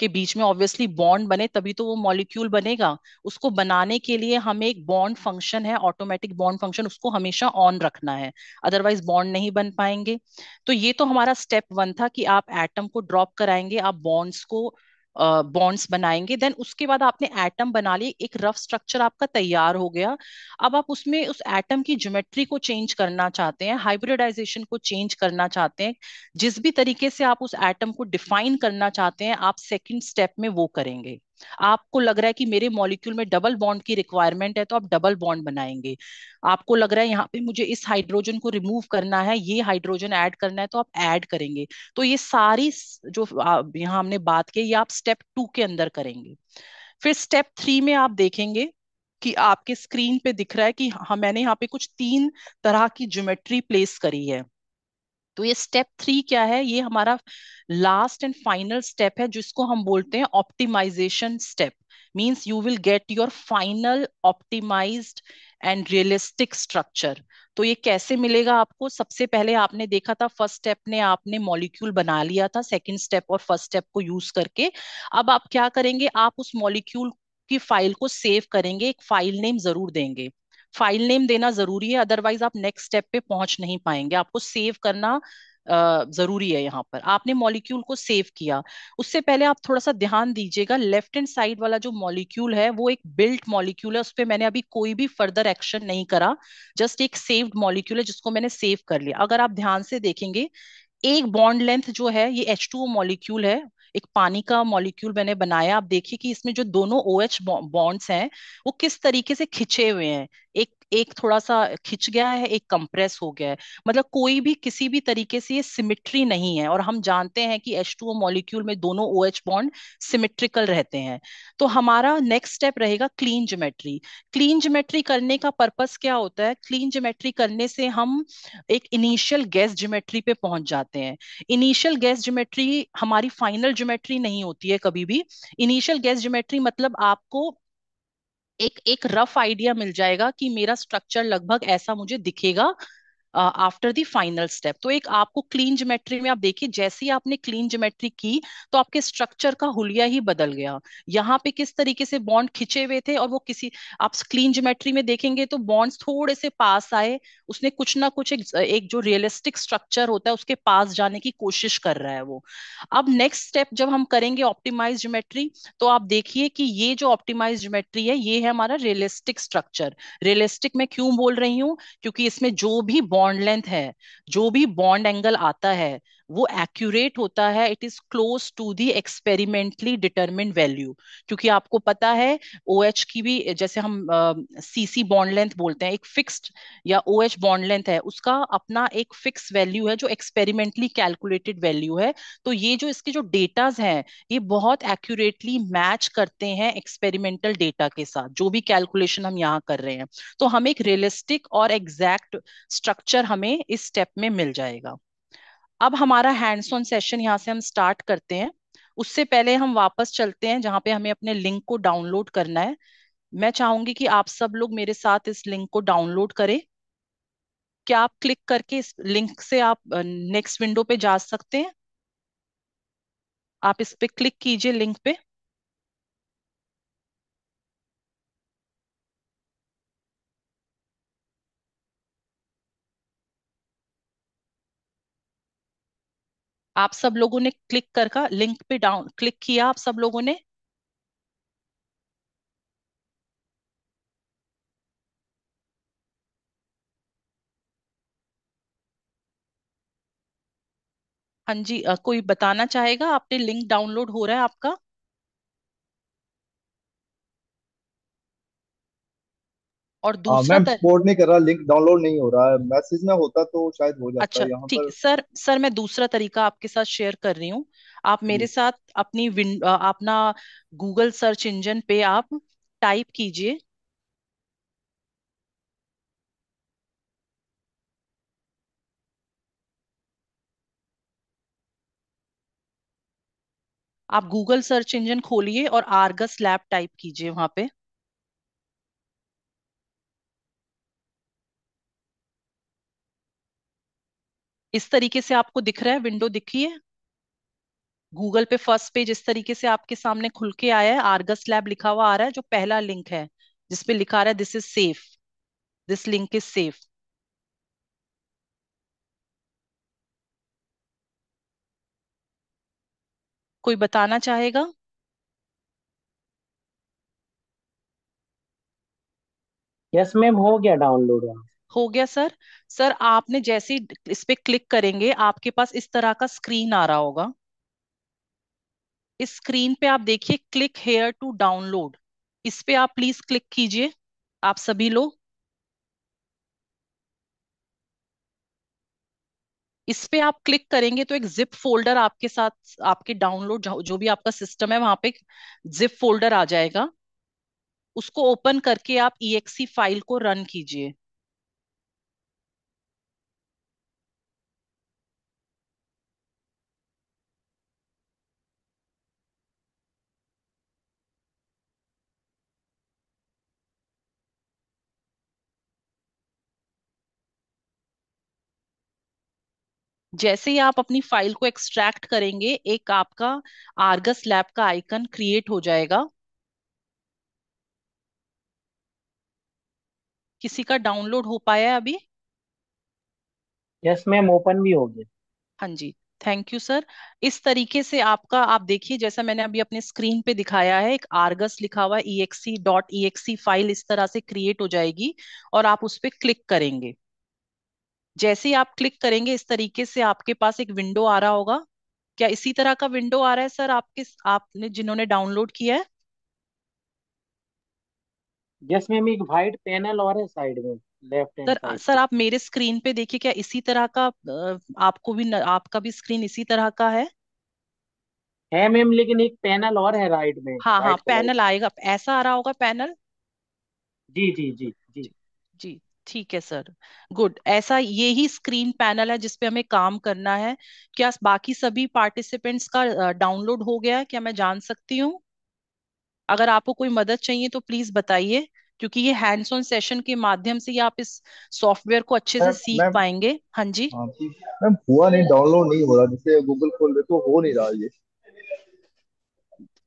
Speaker 1: के बीच में ऑब्वियसली बॉन्ड बने तभी तो वो मॉलिक्यूल बनेगा उसको बनाने के लिए हमें एक बॉन्ड फंक्शन है ऑटोमेटिक बॉन्ड फंक्शन उसको हमेशा ऑन रखना है अदरवाइज बॉन्ड नहीं बन पाएंगे तो ये तो हमारा स्टेप वन था कि आप एटम को ड्रॉप कराएंगे आप बॉन्ड्स को बॉन्ड्स uh, बनाएंगे देन उसके बाद आपने एटम बना लिए एक रफ स्ट्रक्चर आपका तैयार हो गया अब आप उसमें उस एटम की ज्योमेट्री को चेंज करना चाहते हैं हाइब्रिडाइजेशन को चेंज करना चाहते हैं जिस भी तरीके से आप उस एटम को डिफाइन करना चाहते हैं आप सेकेंड स्टेप में वो करेंगे आपको लग रहा है कि मेरे मॉलिक्यूल में डबल बॉन्ड की रिक्वायरमेंट है तो आप डबल बॉन्ड बनाएंगे आपको लग रहा है यहाँ पे मुझे इस हाइड्रोजन को रिमूव करना है ये हाइड्रोजन ऐड करना है तो आप ऐड करेंगे तो ये सारी जो यहाँ हमने बात की ये आप स्टेप टू के अंदर करेंगे फिर स्टेप थ्री में आप देखेंगे कि आपके स्क्रीन पे दिख रहा है कि हाँ मैंने यहाँ पे कुछ तीन तरह की ज्योमेट्री प्लेस करी है तो ये स्टेप थ्री क्या है ये हमारा लास्ट एंड फाइनल स्टेप है जिसको हम बोलते हैं optimization step means you will get your final optimize and realistic structure तो ये कैसे मिलेगा आपको सबसे पहले आपने देखा था फर्स्ट स्टेप ने आपने मॉलिक्यूल बना लिया था सेकंड स्टेप और फर्स्ट स्टेप को यूज करके अब आप क्या करेंगे आप उस मॉलिक्यूल की फाइल को सेव करेंगे एक फाइल नेम जरूर देंगे फाइल नेम देना जरूरी है अदरवाइज आप नेक्स्ट स्टेप पे पहुंच नहीं पाएंगे आपको सेव करना जरूरी है यहाँ पर आपने मॉलिक्यूल को सेव किया उससे पहले आप थोड़ा सा ध्यान दीजिएगा लेफ्ट हैंड साइड वाला जो मॉलिक्यूल है वो एक बिल्ट मॉलिक्यूल है उस पर मैंने अभी कोई भी फर्दर एक्शन नहीं करा जस्ट एक सेव्ड मॉलिक्यूल है जिसको मैंने सेव कर लिया अगर आप ध्यान से देखेंगे एक बॉन्ड लेंथ जो है ये एच टू मॉलिक्यूल है एक पानी का मॉलिक्यूल मैंने बनाया आप देखिए कि इसमें जो दोनों ओ एच बॉन्ड्स हैं वो किस तरीके से खिंचे हुए हैं एक एक थोड़ा सा खिंच गया है एक कंप्रेस हो गया है मतलब कोई भी किसी भी तरीके से ये सिमिट्री नहीं है और हम जानते हैं कि एच टू मॉलिक्यूल में दोनों ओ एच बॉन्ड सिमिट्रिकल रहते हैं तो हमारा नेक्स्ट स्टेप रहेगा क्लीन ज्योमेट्री क्लीन ज्योमेट्री करने का पर्पस क्या होता है क्लीन ज्योमेट्री करने से हम एक इनिशियल गैस ज्योमेट्री पे पहुंच जाते हैं इनिशियल गैस ज्योमेट्री हमारी फाइनल ज्योमेट्री नहीं होती है कभी भी इनिशियल गैस ज्योमेट्री मतलब आपको एक एक रफ आइडिया मिल जाएगा कि मेरा स्ट्रक्चर लगभग ऐसा मुझे दिखेगा आफ्टर दी फाइनल स्टेप तो एक आपको क्लीन ज्योमेट्री में आप देखिए जैसे ही आपने क्लीन ज्योमेट्री की तो आपके स्ट्रक्चर का हुलिया ही बदल गया यहाँ पे किस तरीके से बॉन्ड खिंचे हुए थे और वो किसी आप क्लीन ज्योमेट्री में देखेंगे तो बॉन्ड्स थोड़े से पास आए उसने कुछ ना कुछ एक, एक जो रियलिस्टिक स्ट्रक्चर होता है उसके पास जाने की कोशिश कर रहा है वो अब नेक्स्ट स्टेप जब हम करेंगे ऑप्टिमाइज ज्योमेट्री तो आप देखिए कि ये जो ऑप्टिमाइज ज्योमेट्री है ये है हमारा रियलिस्टिक स्ट्रक्चर रियलिस्टिक में क्यों बोल रही हूँ क्योंकि इसमें जो भी बॉन्ड बॉन्ड लेंथ है जो भी बॉन्ड एंगल आता है वो एक्यूरेट होता है it is close to the experimentally determine value क्योंकि आपको पता है ओ OH की भी जैसे हम सी बॉन्ड लेंथ बोलते हैं एक फिक्स्ड या ओ एच बॉन्ड लेंथ है उसका अपना एक फिक्स वैल्यू है जो एक्सपेरिमेंटली कैलकुलेटेड वैल्यू है तो ये जो इसके जो डेटाज हैं ये बहुत एक्यूरेटली मैच करते हैं एक्सपेरिमेंटल डेटा के साथ जो भी कैलकुलेशन हम यहाँ कर रहे हैं तो हमें एक रियलिस्टिक और एग्जैक्ट स्ट्रक्चर हमें इस स्टेप में मिल जाएगा अब हमारा हैंड्स ऑन सेशन यहाँ से हम स्टार्ट करते हैं उससे पहले हम वापस चलते हैं जहाँ पे हमें अपने लिंक को डाउनलोड करना है मैं चाहूंगी कि आप सब लोग मेरे साथ इस लिंक को डाउनलोड करें क्या आप क्लिक करके इस लिंक से आप नेक्स्ट विंडो पे जा सकते हैं आप इस पे क्लिक कीजिए लिंक पे आप सब लोगों ने क्लिक कर का लिंक पे डाउन क्लिक किया आप सब लोगों ने हाँ जी कोई बताना चाहेगा आपने लिंक डाउनलोड हो रहा है आपका और हाँ, दूसरा मैम सपोर्ट नहीं कर रहा लिंक डाउनलोड नहीं हो रहा है मैसेज में होता तो शायद हो जाता अच्छा ठीक पर... सर सर मैं दूसरा तरीका आपके साथ शेयर कर रही हूँ आप मेरे साथ अपनी अपना गूगल सर्च इंजन पे आप टाइप कीजिए आप गूगल सर्च इंजन खोलिए और आर्गस लैब टाइप कीजिए वहां पे इस तरीके से आपको दिख रहा है विंडो दिखी है गूगल पे फर्स्ट पेज इस तरीके से आपके सामने खुल के आया है आर्गस लैब लिखा हुआ आ रहा है जो पहला लिंक है जिसपे लिखा रहा है this is safe this link is safe कोई बताना चाहेगा यस yes, मैम हो गया डाउनलोड हो गया सर सर आपने जैसे ही इस पे क्लिक करेंगे आपके पास इस तरह का स्क्रीन आ रहा होगा इस स्क्रीन पे आप देखिए क्लिक हेयर टू डाउनलोड इस पे आप प्लीज क्लिक कीजिए आप सभी लोग इस पे आप क्लिक करेंगे तो एक जिप फोल्डर आपके साथ आपके डाउनलोड जो, जो भी आपका सिस्टम है वहां पे जिप फोल्डर आ जाएगा उसको ओपन करके आप ई e e फाइल को रन कीजिए जैसे ही आप अपनी फाइल को एक्सट्रैक्ट करेंगे एक आपका आर्गस लैब का आइकन क्रिएट हो जाएगा किसी का डाउनलोड हो पाया है अभी यस मैम ओपन भी हो गया हाँ जी थैंक यू सर इस तरीके से आपका आप देखिए जैसा मैंने अभी अपने स्क्रीन पे दिखाया है एक आर्गस लिखा हुआ E exe dot E exe file इस तरह से क्रिएट हो जाएगी और आप उस पर क्लिक करेंगे जैसे ही आप क्लिक करेंगे इस तरीके से आपके पास एक विंडो आ रहा होगा क्या इसी तरह का विंडो आ रहा है सर आपके आपने जिन्होंने डाउनलोड किया है यस मैम एक व्हाइट पैनल और है साइड में लेफ्ट हैंड सर सर आप मेरे स्क्रीन पे देखिए क्या इसी तरह का आपको भी न, आपका भी स्क्रीन इसी तरह का है है मैम लेकिन एक पैनल और है राइट में हाँ हाँ पैनल आएगा ऐसा आ रहा होगा पैनल जी जी जी जी जी ठीक है सर गुड ऐसा ये ही स्क्रीन पैनल है जिसपे हमें काम करना है क्या बाकी सभी पार्टिसिपेंट्स का डाउनलोड हो गया है क्या मैं जान सकती हूँ अगर आपको कोई मदद चाहिए तो प्लीज बताइए क्योंकि ये हैंड्स ऑन सेशन के माध्यम से ही आप इस सॉफ्टवेयर को अच्छे से सीख पाएंगे हाँ, हाँ जी मैम हुआ नहीं डाउनलोड नहीं हो रहा जैसे गूगल खोल रहे तो हो नहीं रहा ये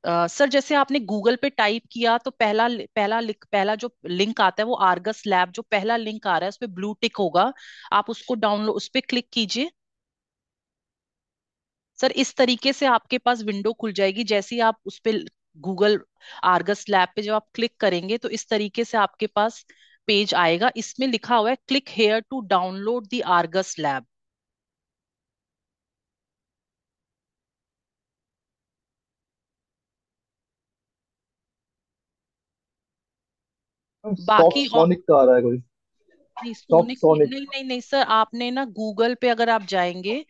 Speaker 1: सर uh, जैसे आपने गूगल पे टाइप किया तो पहला पहला लिंक पहला जो लिंक आता है वो आर्गस लैब जो पहला लिंक आ रहा है उस पर ब्लू टिक होगा आप उसको डाउनलोड उस पर क्लिक कीजिए सर इस तरीके से आपके पास विंडो खुल जाएगी जैसे ही आप उस पर गूगल आर्गस लैब पे जब आप क्लिक करेंगे तो इस तरीके से आपके पास पेज आएगा इसमें लिखा हुआ है click here to download the Argus lab बाकी सोनिक का आ रहा है कोई नहीं सोनिक सोनिक नहीं नहीं नहीं सर आपने ना गूगल पे अगर आप जाएंगे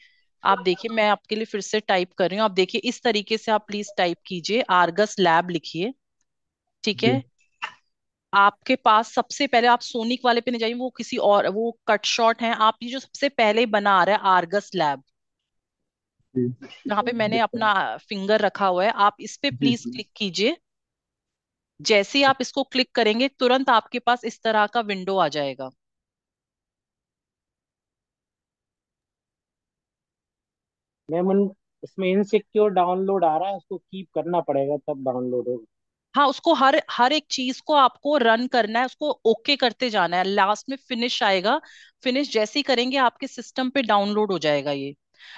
Speaker 1: आप देखिए मैं आपके लिए फिर से टाइप कर रही हूँ आप देखिए इस तरीके से आप प्लीज टाइप कीजिए आर्गस लैब लिखिए ठीक है आपके पास सबसे पहले आप सोनिक वाले पे नहीं जाइए वो किसी और वो कट शॉट है आप ये जो सबसे पहले बना आ रहा है आर्गस लैब यहाँ पे मैंने अपना फिंगर रखा हुआ है आप इस पे प्लीज क्लिक कीजिए जैसे ही आप इसको क्लिक करेंगे तुरंत आपके पास इस तरह का विंडो आ जाएगा मैम इसमें इनसिक्योर डाउनलोड आ रहा है उसको कीप करना पड़ेगा तब डाउनलोड होगा हाँ उसको हर हर एक चीज को आपको रन करना है उसको ओके करते जाना है लास्ट में फिनिश आएगा फिनिश जैसे ही करेंगे आपके सिस्टम पे डाउनलोड हो जाएगा ये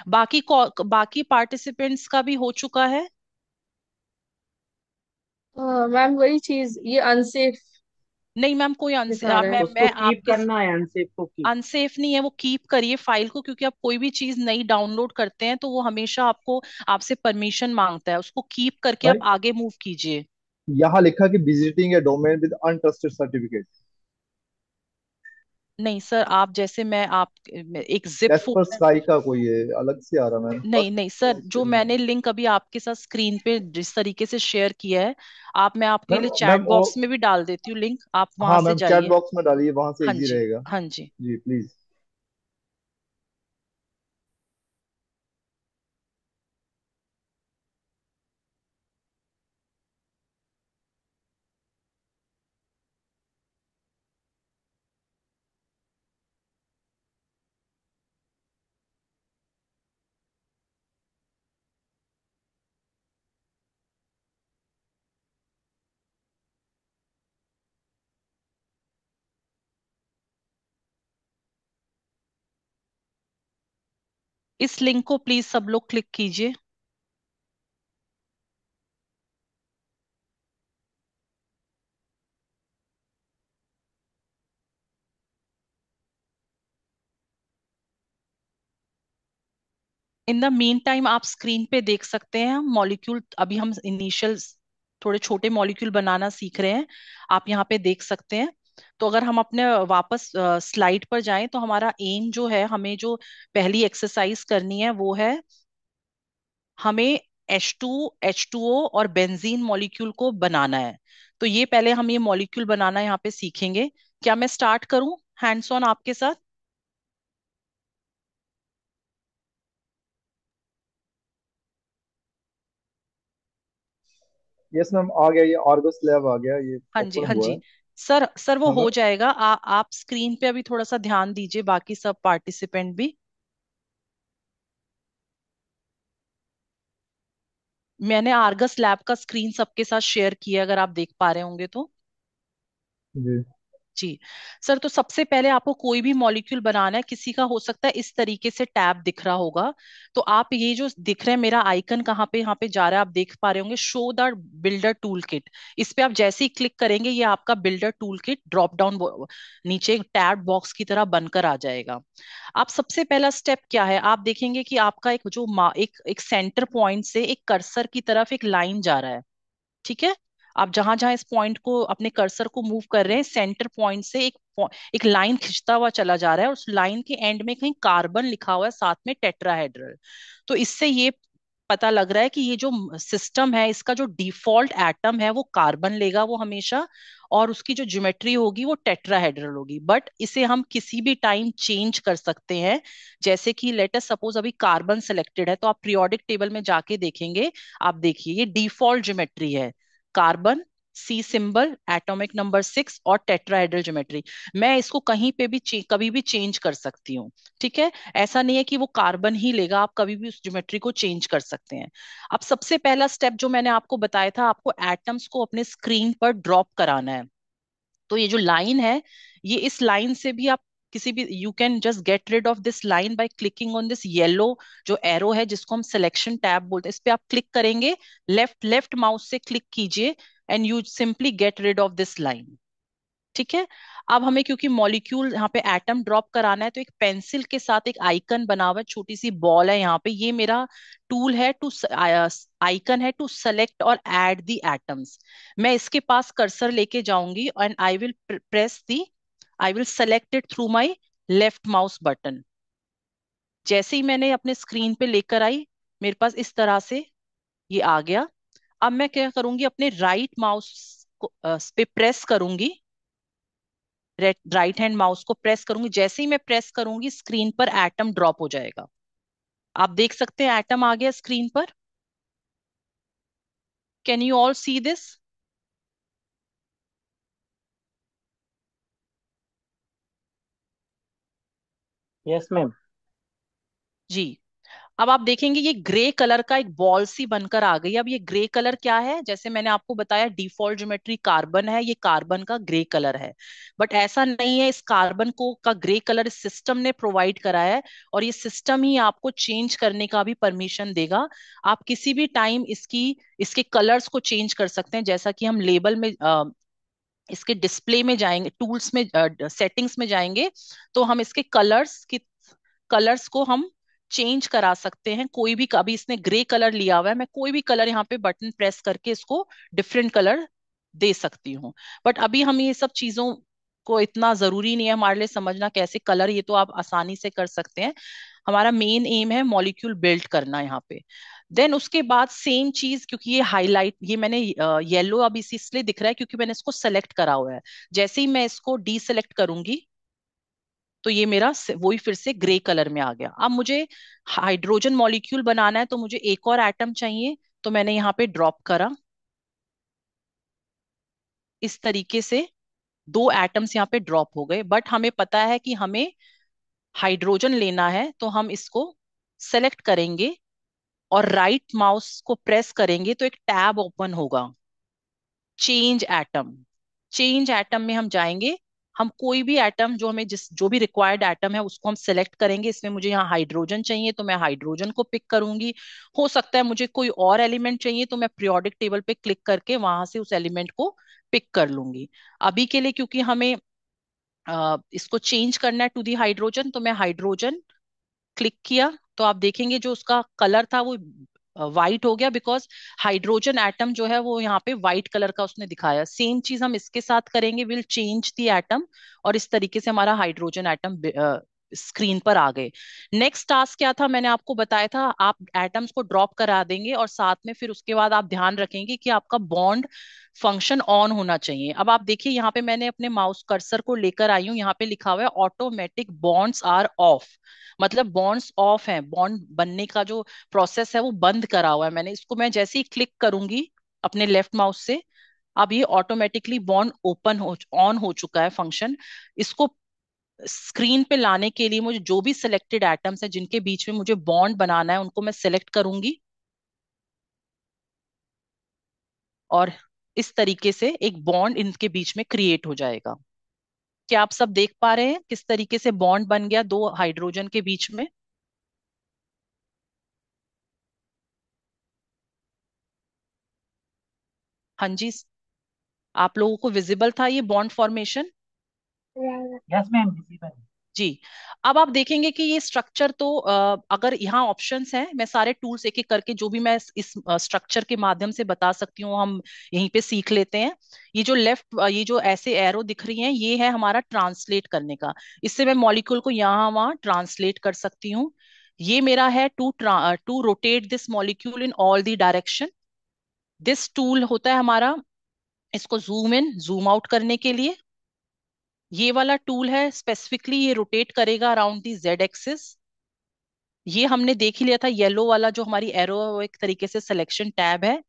Speaker 1: बाकी बाकी पार्टिसिपेंट्स का भी हो चुका है हाँ, मैम वही चीज ये अनसेफ नहीं मैम कोई अनसेफ आप मैं उसको मैं कीप आपके करना है अनसेफ को कीप अनसेफ नहीं है वो कीप करिए फाइल को क्योंकि आप कोई भी चीज नई डाउनलोड करते हैं तो वो हमेशा आपको आपसे परमिशन मांगता है उसको कीप करके आप आगे मूव कीजिए यहाँ लिखा कि visiting a domain with untrusted certificate नहीं सर आप जैसे मैं आप एक जिप फोल्डर स्काई का कोई है अलग से आ रहा मैम नहीं नहीं सर जो मैंने लिंक अभी आपके साथ स्क्रीन पे जिस तरीके से शेयर किया है आप मैं आपके लिए चैट बॉक्स में भी डाल देती हूँ लिंक आप वहां हाँ, से मैम जाइए चैट बॉक्स में डालिए वहां से हाँ इजी जी रहेगा हाँ जी जी प्लीज इस लिंक को प्लीज सब लोग क्लिक कीजिए इन द मेन टाइम आप स्क्रीन पे देख सकते हैं मॉलिक्यूल अभी हम इनिशियल थोड़े छोटे मॉलिक्यूल बनाना सीख रहे हैं आप यहाँ पे देख सकते हैं तो अगर हम अपने वापस स्लाइड पर जाएं तो हमारा एम जो है हमें जो पहली एक्सरसाइज करनी है वो है हमें H two H two O और बेंजीन मॉलिक्यूल को बनाना है तो ये पहले हम ये मॉलिक्यूल बनाना यहाँ पे सीखेंगे क्या मैं स्टार्ट करूं हैंड्स ऑन आपके साथ यस मैम आ गया ये आ गया ये हाँ जी हाँ जी सर सर वो हो हाँ। जाएगा आ, आप स्क्रीन पे अभी थोड़ा सा ध्यान दीजिए बाकी सब पार्टिसिपेंट भी मैंने आर्गस लैब का स्क्रीन सबके साथ शेयर किया अगर आप देख पा रहे होंगे तो जी जी सर तो सबसे पहले आपको कोई भी मॉलिक्यूल बनाना है किसी का हो सकता है इस तरीके से टैब दिख रहा होगा तो आप ये जो दिख रहे हैं मेरा आइकन कहाँ पे यहाँ पे जा रहा है आप देख पा रहे होंगे show the builder toolkit इस पे आप जैसे ही क्लिक करेंगे ये आपका builder toolkit drop down नीचे टैब बॉक्स की तरह बनकर आ जाएगा आप सबसे पहला स्टेप क्या है आप देखेंगे कि आपका एक जो एक, एक सेंटर पॉइंट से एक कर्सर की तरफ एक लाइन जा रहा है ठीक है आप जहां जहां इस पॉइंट को अपने कर्सर को मूव कर रहे हैं सेंटर पॉइंट से एक एक लाइन खिंचता हुआ चला जा रहा है और उस लाइन के एंड में कहीं कार्बन लिखा हुआ है साथ में टेट्राहेड्रल तो इससे ये पता लग रहा है कि ये जो सिस्टम है इसका जो डिफॉल्ट एटम है वो कार्बन लेगा वो हमेशा और उसकी जो ज्योमेट्री होगी वो टेट्राहेड्रल होगी बट इसे हम किसी भी टाइम चेंज कर सकते हैं जैसे कि लेटेस्ट सपोज अभी कार्बन सिलेक्टेड है तो आप प्रियोडिक टेबल में जाके देखेंगे आप देखिए ये डिफॉल्ट ज्योमेट्री है carbon C symbol atomic number six और टेट्राहेड्रल ज्योमेट्री मैं इसको कहीं पे भी कभी भी चेंज कर सकती हूँ ठीक है ऐसा नहीं है कि वो कार्बन ही लेगा आप कभी भी उस ज्योमेट्री को चेंज कर सकते हैं अब सबसे पहला स्टेप जो मैंने आपको बताया था आपको एटम्स को अपने स्क्रीन पर ड्रॉप कराना है तो ये जो लाइन है ये इस लाइन से भी आप किसी भी you can just get rid of this line by clicking on this yellow जो एरो है जिसको हम सिलेक्शन टैब बोलते हैं इस पे आप क्लिक करेंगे लेफ्ट लेफ्ट माउस से क्लिक कीजिए and you simply get rid of this line ठीक है अब हमें क्योंकि मॉलिक्यूल यहाँ पे एटम ड्रॉप कराना है तो एक पेंसिल के साथ एक आइकन बना हुआ है छोटी सी बॉल है यहाँ पे ये मेरा टूल है टू आइकन है टू सेलेक्ट और एड दी एटम्स मैं इसके पास कर्सर लेके जाऊंगी and I will press the I will select it through my left mouse button जैसे ही मैंने अपने स्क्रीन पे लेकर आई मेरे पास इस तरह से ये आ गया अब मैं क्या करूंगी अपने राइट माउस पे प्रेस करूंगी राइट हैंड माउस को प्रेस करूंगी जैसे ही मैं प्रेस करूंगी स्क्रीन पर एटम ड्रॉप हो जाएगा आप देख सकते हैं एटम आ गया स्क्रीन पर can you all see this yes ma'am जी अब आप देखेंगे ये ग्रे कलर का एक बॉल सी बनकर आ गई अब ये ग्रे कलर क्या है जैसे मैंने आपको बताया डिफॉल्ट ज्योमेट्री कार्बन है ये कार्बन का ग्रे कलर है बट ऐसा नहीं है इस कार्बन को का ग्रे कलर सिस्टम ने प्रोवाइड करा है और ये सिस्टम ही आपको चेंज करने का भी परमिशन देगा आप किसी भी टाइम इसकी इसके कलर्स को चेंज कर सकते हैं जैसा कि हम लेबल में इसके डिस्प्ले में जाएंगे टूल्स में सेटिंग्स uh, में जाएंगे तो हम इसके कलर्स की कलर्स को हम चेंज करा सकते हैं कोई भी अभी इसने ग्रे कलर लिया हुआ है मैं कोई भी कलर यहाँ पे बटन प्रेस करके इसको डिफरेंट कलर दे सकती हूँ बट अभी हम ये सब चीजों को इतना जरूरी नहीं है हमारे लिए समझना कैसे कलर ये तो आप आसानी से कर सकते हैं हमारा मेन एम है मॉलिक्यूल बिल्ड करना यहाँ पे देन उसके बाद सेम चीज क्योंकि ये हाईलाइट ये मैंने येलो अब इसी इसलिए दिख रहा है क्योंकि मैंने इसको सेलेक्ट करा हुआ है जैसे ही मैं इसको डीसेलेक्ट करूंगी तो ये मेरा वही फिर से ग्रे कलर में आ गया अब मुझे हाइड्रोजन मॉलिक्यूल बनाना है तो मुझे एक और एटम चाहिए तो मैंने यहाँ पे ड्रॉप करा इस तरीके से दो एटम्स यहाँ पे ड्रॉप हो गए बट हमें पता है कि हमें हाइड्रोजन लेना है तो हम इसको सेलेक्ट करेंगे और राइट right माउस को प्रेस करेंगे तो एक टैब ओपन होगा चेंज एटम चेंज एटम में हम जाएंगे हम कोई भी एटम जो हमें जिस जो भी रिक्वायर्ड एटम है उसको हम सेलेक्ट करेंगे इसमें मुझे यहाँ हाइड्रोजन चाहिए तो मैं हाइड्रोजन को पिक करूंगी हो सकता है मुझे कोई और एलिमेंट चाहिए तो मैं प्रियोडिक टेबल पे क्लिक करके वहां से उस एलिमेंट को पिक कर लूंगी अभी के लिए क्योंकि हमें आ, इसको चेंज करना है टू दी हाइड्रोजन तो मैं हाइड्रोजन क्लिक किया तो आप देखेंगे जो उसका कलर था वो व्हाइट हो गया बिकॉज हाइड्रोजन एटम जो है वो यहाँ पे व्हाइट कलर का उसने दिखाया सेम चीज हम इसके साथ करेंगे विल चेंज दी एटम और इस तरीके से हमारा हाइड्रोजन एटम स्क्रीन पर आ गए नेक्स्ट टास्क क्या था मैंने आपको बताया था आप एटम्स को ड्रॉप करा देंगे और साथ में फिर उसके बाद आप ध्यान रखेंगे कि आपका बॉन्ड फंक्शन ऑन होना चाहिए अब आप देखिए यहाँ पे मैंने अपने माउस कर्सर को लेकर आई हूँ यहाँ पे लिखा हुआ है ऑटोमेटिक बॉन्ड्स आर ऑफ मतलब बॉन्ड्स ऑफ है बॉन्ड बनने का जो प्रोसेस है वो बंद करा हुआ है मैंने इसको मैं जैसे ही क्लिक करूंगी अपने लेफ्ट माउस से अब ये ऑटोमेटिकली बॉन्ड ओपन हो ऑन हो चुका है फंक्शन इसको स्क्रीन पे लाने के लिए मुझे जो भी सिलेक्टेड एटम्स हैं जिनके बीच में मुझे बॉन्ड बनाना है उनको मैं सिलेक्ट करूंगी और इस तरीके से एक बॉन्ड इनके बीच में क्रिएट हो जाएगा क्या आप सब देख पा रहे हैं किस तरीके से बॉन्ड बन गया दो हाइड्रोजन के बीच में हां जी आप लोगों को विजिबल था ये बॉन्ड फॉर्मेशन यस मैम जी अब आप देखेंगे कि ये स्ट्रक्चर तो अगर यहाँ ऑप्शंस हैं मैं सारे टूल्स एक एक करके जो भी मैं इस स्ट्रक्चर के माध्यम से बता सकती हूँ हम यहीं पे सीख लेते हैं ये जो लेफ्ट ये जो ऐसे एरो दिख रही हैं ये है हमारा ट्रांसलेट करने का इससे मैं मॉलिक्यूल को यहाँ वहाँ ट्रांसलेट कर सकती हूँ ये मेरा है to to rotate this molecule in all the direction this tool होता है हमारा इसको जूम इन जूम आउट करने के लिए ये वाला टूल है स्पेसिफिकली ये रोटेट करेगा अराउंड दी जेड एक्सिस ये हमने देख ही लिया था येलो वाला जो हमारी एरो एक तरीके से सिलेक्शन टैब है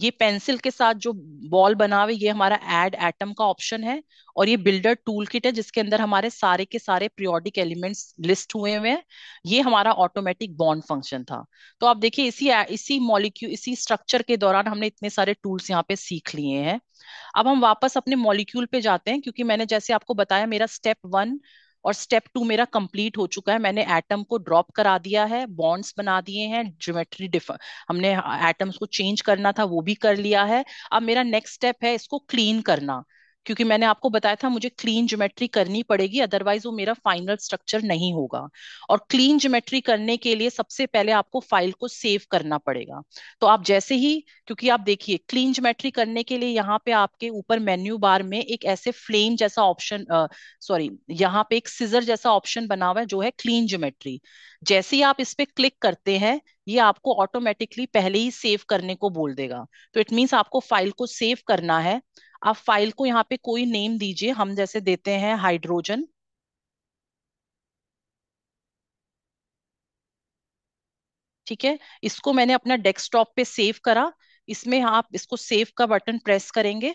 Speaker 1: ये पेंसिल के साथ जो बॉल बना हुआ ये हमारा एड एटम का ऑप्शन है और ये बिल्डर टूल किट है जिसके अंदर हमारे सारे के सारे प्रियोडिक एलिमेंट्स लिस्ट हुए हुए हैं ये हमारा ऑटोमेटिक बॉन्ड फंक्शन था तो आप देखिए इसी इसी मॉलिक्यूल इसी स्ट्रक्चर के दौरान हमने इतने सारे टूल्स यहाँ पे सीख लिए हैं अब हम वापस अपने मॉलिक्यूल पे जाते हैं क्योंकि मैंने जैसे आपको बताया मेरा स्टेप वन और स्टेप टू मेरा कंप्लीट हो चुका है मैंने एटम को ड्रॉप करा दिया है बॉन्ड्स बना दिए हैं ज्योमेट्री डिफर हमने एटम्स को चेंज करना था वो भी कर लिया है अब मेरा नेक्स्ट स्टेप है इसको क्लीन करना क्योंकि मैंने आपको बताया था मुझे क्लीन ज्योमेट्री करनी पड़ेगी अदरवाइज वो मेरा फाइनल स्ट्रक्चर नहीं होगा और क्लीन ज्योमेट्री करने के लिए सबसे पहले आपको फाइल को सेव करना पड़ेगा तो आप जैसे ही क्योंकि आप देखिए क्लीन ज्योमेट्री करने के लिए यहाँ पे आपके ऊपर मेन्यू बार में एक ऐसे फ्लेम जैसा ऑप्शन सॉरी यहाँ पे एक सीजर जैसा ऑप्शन बना हुआ है जो है क्लीन ज्योमेट्री जैसे ही आप इस पे क्लिक करते हैं ये आपको ऑटोमेटिकली पहले ही सेव करने को बोल देगा तो इट मीन्स आपको फाइल को सेव करना है आप फाइल को यहाँ पे कोई नेम दीजिए हम जैसे देते हैं हाइड्रोजन ठीक है इसको मैंने अपना डेस्कटॉप पे सेव करा इसमें आप इसको सेव का बटन प्रेस करेंगे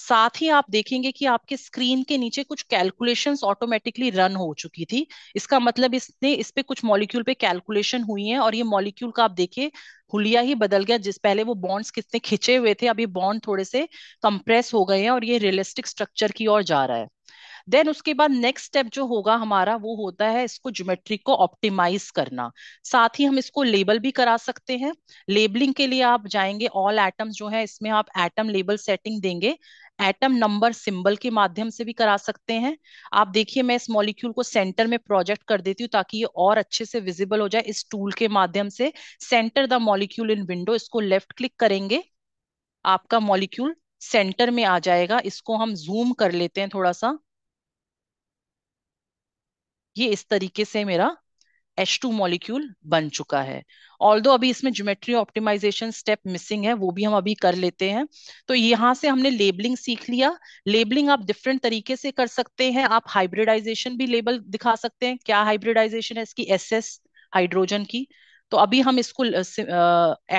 Speaker 1: साथ ही आप देखेंगे कि आपके स्क्रीन के नीचे कुछ कैलकुलेशंस ऑटोमेटिकली रन हो चुकी थी इसका मतलब इसने इस पे कुछ मॉलिक्यूल पे कैलकुलेशन हुई है और ये मॉलिक्यूल का आप देखिए हुलिया ही बदल गया जिस पहले वो बॉन्ड्स कितने खिंचे हुए थे अभी बॉन्ड थोड़े से कंप्रेस हो गए हैं और ये रियलिस्टिक स्ट्रक्चर की ओर जा रहा है देन उसके बाद नेक्स्ट स्टेप जो होगा हमारा वो होता है इसको ज्योमेट्री को ऑप्टिमाइज करना साथ ही हम इसको लेबल भी करा सकते हैं लेबलिंग के लिए आप जाएंगे ऑल एटम्स जो है इसमें आप एटम लेबल सेटिंग देंगे एटम नंबर सिंबल के माध्यम से भी करा सकते हैं आप देखिए मैं इस मॉलिक्यूल को सेंटर में प्रोजेक्ट कर देती हूँ ताकि ये और अच्छे से विजिबल हो जाए इस टूल के माध्यम से centre the molecule in window इसको लेफ्ट क्लिक करेंगे आपका मॉलिक्यूल सेंटर में आ जाएगा इसको हम जूम कर लेते हैं थोड़ा सा ये इस तरीके से मेरा H2 मॉलिक्यूल बन चुका है ऑल दो अभी इसमें ज्योमेट्री ऑप्टिमाइजेशन स्टेप मिसिंग है वो भी हम अभी कर लेते हैं तो यहाँ से हमने लेबलिंग सीख लिया लेबलिंग आप डिफरेंट तरीके से कर सकते हैं आप हाइब्रिडाइजेशन भी लेबल दिखा सकते हैं क्या हाइब्रिडाइजेशन है इसकी एस हाइड्रोजन की तो अभी हम इसको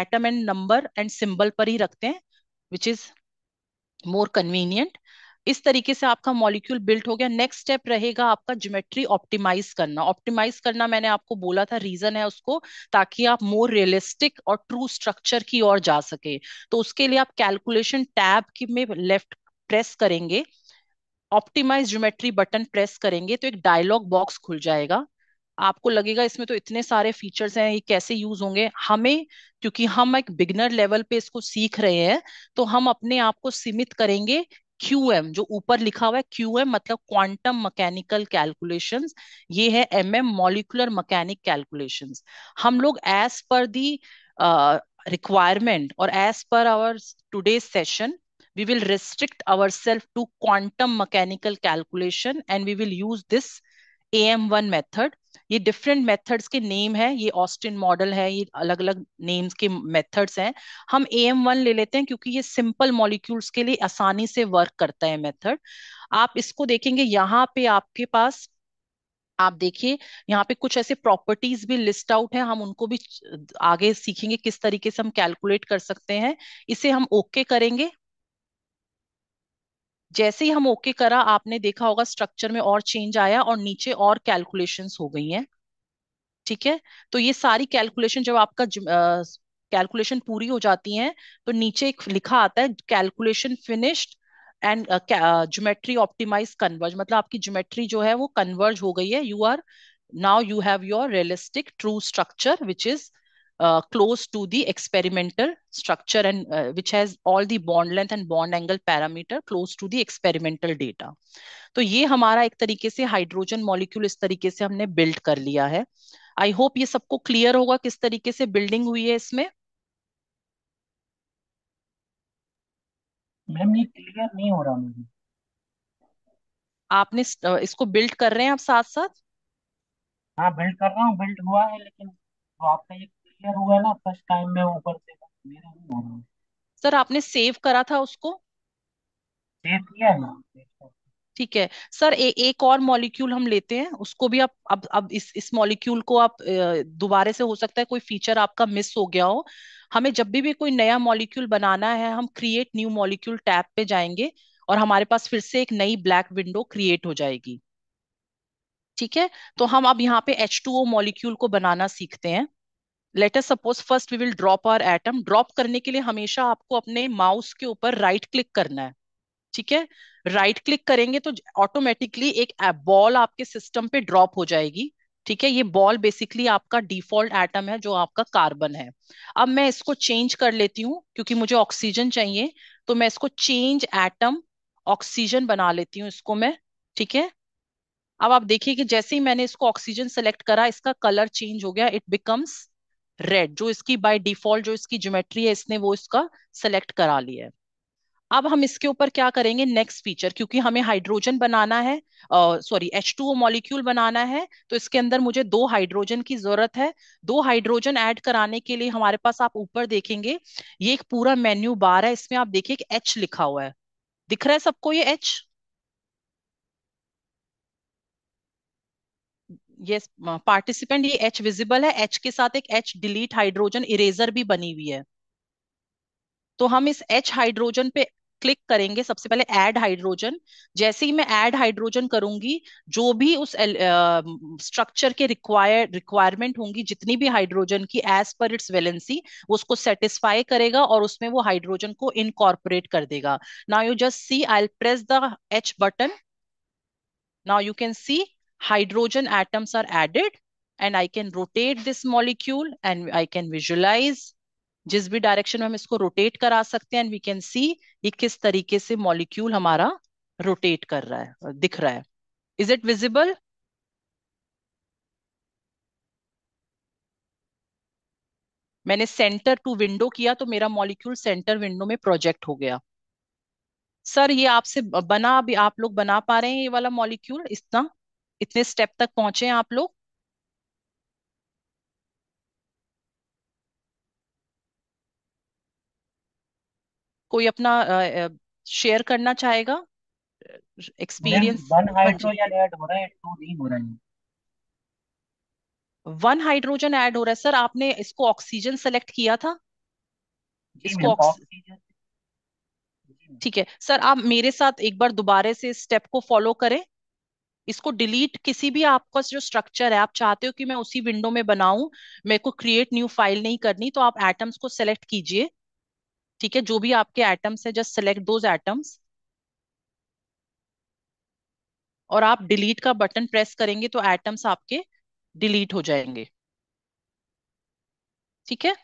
Speaker 1: atom and number and symbol पर ही रखते हैं विच इज मोर कन्वीनियंट इस तरीके से आपका मॉलिक्यूल बिल्ट हो गया नेक्स्ट स्टेप रहेगा आपका ज्योमेट्री ऑप्टिमाइज करना ऑप्टिमाइज करना मैंने आपको बोला था रीजन है उसको ताकि आप मोर रियलिस्टिक और ट्रू स्ट्रक्चर की ओर जा सके तो उसके लिए आप कैलकुलेशन टैब की में लेफ्ट प्रेस करेंगे ऑप्टिमाइज ज्योमेट्री बटन प्रेस करेंगे तो एक डायलॉग बॉक्स खुल जाएगा आपको लगेगा इसमें तो इतने सारे फीचर्स हैं ये कैसे यूज होंगे हमें क्योंकि हम एक बिगनर लेवल पे इसको सीख रहे हैं तो हम अपने आप को सीमित करेंगे क्यू एम जो ऊपर लिखा हुआ है क्यू एम मतलब क्वांटम मैकेनिकल कैलकुलेशन ये है M M molecular mechanic calculation हम लोग एज पर दी रिक्वायरमेंट और as per our today session we will restrict ourself to quantum mechanical calculation and we will use this A M one method ये different methods के name है ये Austin model है ये अलग अलग names के मेथड्स हैं हम ए एम वन ले लेते हैं क्योंकि ये सिंपल मॉलिक्यूल्स के लिए आसानी से वर्क करता है मेथड आप इसको देखेंगे यहाँ पे आपके पास आप देखिए यहाँ पे कुछ ऐसे प्रॉपर्टीज भी लिस्ट आउट है हम उनको भी आगे सीखेंगे किस तरीके से हम कैलकुलेट कर सकते हैं इसे हम ओके okay करेंगे जैसे ही हम ओके करा आपने देखा होगा स्ट्रक्चर में और चेंज आया और नीचे और कैलकुलेशंस हो गई हैं ठीक है तो ये सारी कैलकुलेशन जब आपका कैलकुलेशन पूरी हो जाती है तो नीचे एक लिखा आता है calculation finished and geometry optimise converge मतलब आपकी ज्योमेट्री जो है वो कन्वर्ज हो गई है you are now you have your realistic true structure which is Uh, close to the experimental structure and uh, which has all the bond length and bond angle parameter close to the experimental data. तो ये हमारा एक तरीके से hydrogen molecule इस तरीके से हमने बिल्ड कर लिया है आई होप ये सबको क्लियर होगा किस तरीके से बिल्डिंग हुई है इसमें मैम ये क्लियर नहीं हो रहा मुझे आपने इसको बिल्ड कर रहे हैं आप साथ साथ हाँ बिल्ड कर रहा हूँ बिल्ड हुआ है लेकिन तो आपका ये क्लियर हुआ ना फर्स्ट टाइम में ऊपर से मेरा नहीं हो रहा सर आपने सेव करा था उसको सेव किया ना ठीक है सर ए, एक और मॉलिक्यूल हम लेते हैं उसको भी आप अब अब इस इस मॉलिक्यूल को आप दोबारे से हो सकता है कोई फीचर आपका मिस हो गया हो हमें जब भी भी कोई नया मॉलिक्यूल बनाना है हम क्रिएट न्यू मॉलिक्यूल टैब पे जाएंगे और हमारे पास फिर से एक नई ब्लैक विंडो क्रिएट हो जाएगी ठीक है तो हम अब यहाँ पे एच टू ओ मॉलिक्यूल को बनाना सीखते हैं us suppose first we will drop our atom drop करने के लिए हमेशा आपको अपने माउस के ऊपर राइट क्लिक करना है ठीक है राइट क्लिक करेंगे तो ऑटोमेटिकली एक बॉल आपके सिस्टम पे ड्रॉप हो जाएगी ठीक है ये बॉल बेसिकली आपका डिफॉल्ट एटम है जो आपका कार्बन है अब मैं इसको चेंज कर लेती हूँ क्योंकि मुझे ऑक्सीजन चाहिए तो मैं इसको चेंज एटम ऑक्सीजन बना लेती हूँ इसको मैं ठीक है अब आप देखिए कि जैसे ही मैंने इसको ऑक्सीजन सेलेक्ट करा इसका कलर चेंज हो गया इट बिकम्स रेड जो इसकी बाय डिफॉल्ट जो इसकी ज्योमेट्री है इसने वो इसका सेलेक्ट करा लिया है अब हम इसके ऊपर क्या करेंगे नेक्स्ट फीचर क्योंकि हमें हाइड्रोजन बनाना है सॉरी एच टू मॉलिक्यूल बनाना है तो इसके अंदर मुझे दो हाइड्रोजन की जरूरत है दो हाइड्रोजन ऐड कराने के लिए हमारे पास आप ऊपर देखेंगे ये एक पूरा मेन्यू बार है इसमें आप देखिए एच लिखा हुआ है दिख रहा है सबको ये एच यस पार्टिसिपेंट ये एच विजिबल है एच के साथ एक एच डिलीट हाइड्रोजन इरेजर भी बनी हुई है तो हम इस एच हाइड्रोजन पे क्लिक करेंगे सबसे पहले ऐड हाइड्रोजन जैसे ही मैं ऐड हाइड्रोजन करूंगी जो भी उस स्ट्रक्चर के रिक्वायर रिक्वायरमेंट होंगी जितनी भी हाइड्रोजन की एज पर इट्स वेलेंसी उसको सेटिस्फाई करेगा और उसमें वो हाइड्रोजन को इनकॉर्पोरेट कर देगा now you just see I press the H button now you can see hydrogen atoms are added and I can rotate this molecule and I can visualize जिस भी डायरेक्शन में हम इसको रोटेट करा सकते हैं एंड वी कैन सी ये किस तरीके से मॉलिक्यूल हमारा रोटेट कर रहा है दिख रहा है इज इट विजिबल मैंने सेंटर टू विंडो किया तो मेरा मॉलिक्यूल सेंटर विंडो में प्रोजेक्ट हो गया सर ये आपसे बना अभी आप लोग बना पा रहे हैं ये वाला मॉलिक्यूल इतना इतने स्टेप तक पहुंचे हैं आप लोग कोई अपना शेयर करना चाहेगा एक्सपीरियंस वन हाइड्रोजन ऐड हो रहा है टू नहीं हो रहा है वन हाइड्रोजन ऐड हो रहा है सर आपने इसको ऑक्सीजन सेलेक्ट किया था इसको ऑक्सीजन ठीक है सर आप मेरे साथ एक बार दोबारा से स्टेप को फॉलो करें इसको डिलीट किसी भी आपका जो स्ट्रक्चर है आप चाहते हो कि मैं उसी विंडो में बनाऊं मेरे को क्रिएट न्यू फाइल नहीं करनी तो आप एटम्स को सेलेक्ट कीजिए ठीक है जो भी आपके एटम्स है जस्ट सेलेक्ट दोज एटम्स और आप डिलीट का बटन प्रेस करेंगे तो एटम्स आपके डिलीट हो जाएंगे ठीक है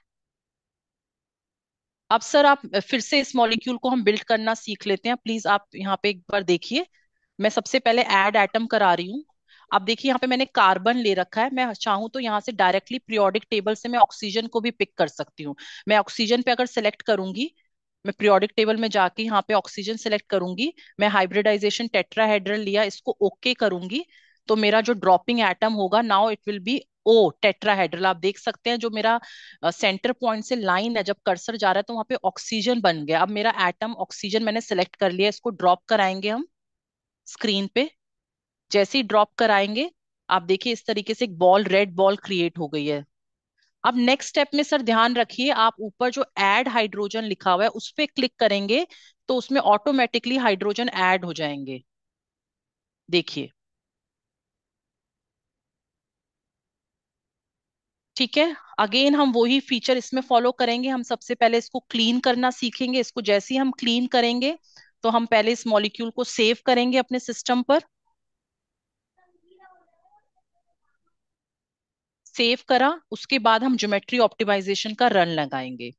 Speaker 1: अब सर आप फिर से इस मॉलिक्यूल को हम बिल्ड करना सीख लेते हैं प्लीज आप यहाँ पे एक बार देखिए मैं सबसे पहले एड एटम करा रही हूँ आप देखिए यहाँ पे मैंने कार्बन ले रखा है मैं चाहूँ तो यहाँ से डायरेक्टली प्रियोडिक टेबल से मैं ऑक्सीजन को भी पिक कर सकती हूँ मैं ऑक्सीजन पे अगर सिलेक्ट करूंगी मैं प्रियोडिक टेबल में जाके यहाँ पे ऑक्सीजन सिलेक्ट करूंगी मैं हाइब्रिडाइजेशन टेट्राहेड्रल लिया इसको ओके okay करूंगी तो मेरा जो ड्रॉपिंग एटम होगा now it will be O tetrahedral आप देख सकते हैं जो मेरा सेंटर पॉइंट से लाइन है जब कर्सर जा रहा है तो वहां पे ऑक्सीजन बन गया अब मेरा एटम ऑक्सीजन मैंने सिलेक्ट कर लिया इसको ड्रॉप कराएंगे हम स्क्रीन पे जैसे ही ड्रॉप कराएंगे आप देखिए इस तरीके से एक बॉल रेड बॉल क्रिएट हो गई है अब नेक्स्ट स्टेप में सर ध्यान रखिए आप ऊपर जो एड हाइड्रोजन लिखा हुआ है उस पर क्लिक करेंगे तो उसमें ऑटोमेटिकली हाइड्रोजन एड हो जाएंगे देखिए ठीक है अगेन हम वही फीचर इसमें फॉलो करेंगे हम सबसे पहले इसको क्लीन करना सीखेंगे इसको जैसे ही हम क्लीन करेंगे तो हम पहले इस मॉलिक्यूल को सेव करेंगे अपने सिस्टम पर सेव करा उसके बाद हम ज्योमेट्री ऑप्टिमाइजेशन का रन लगाएंगे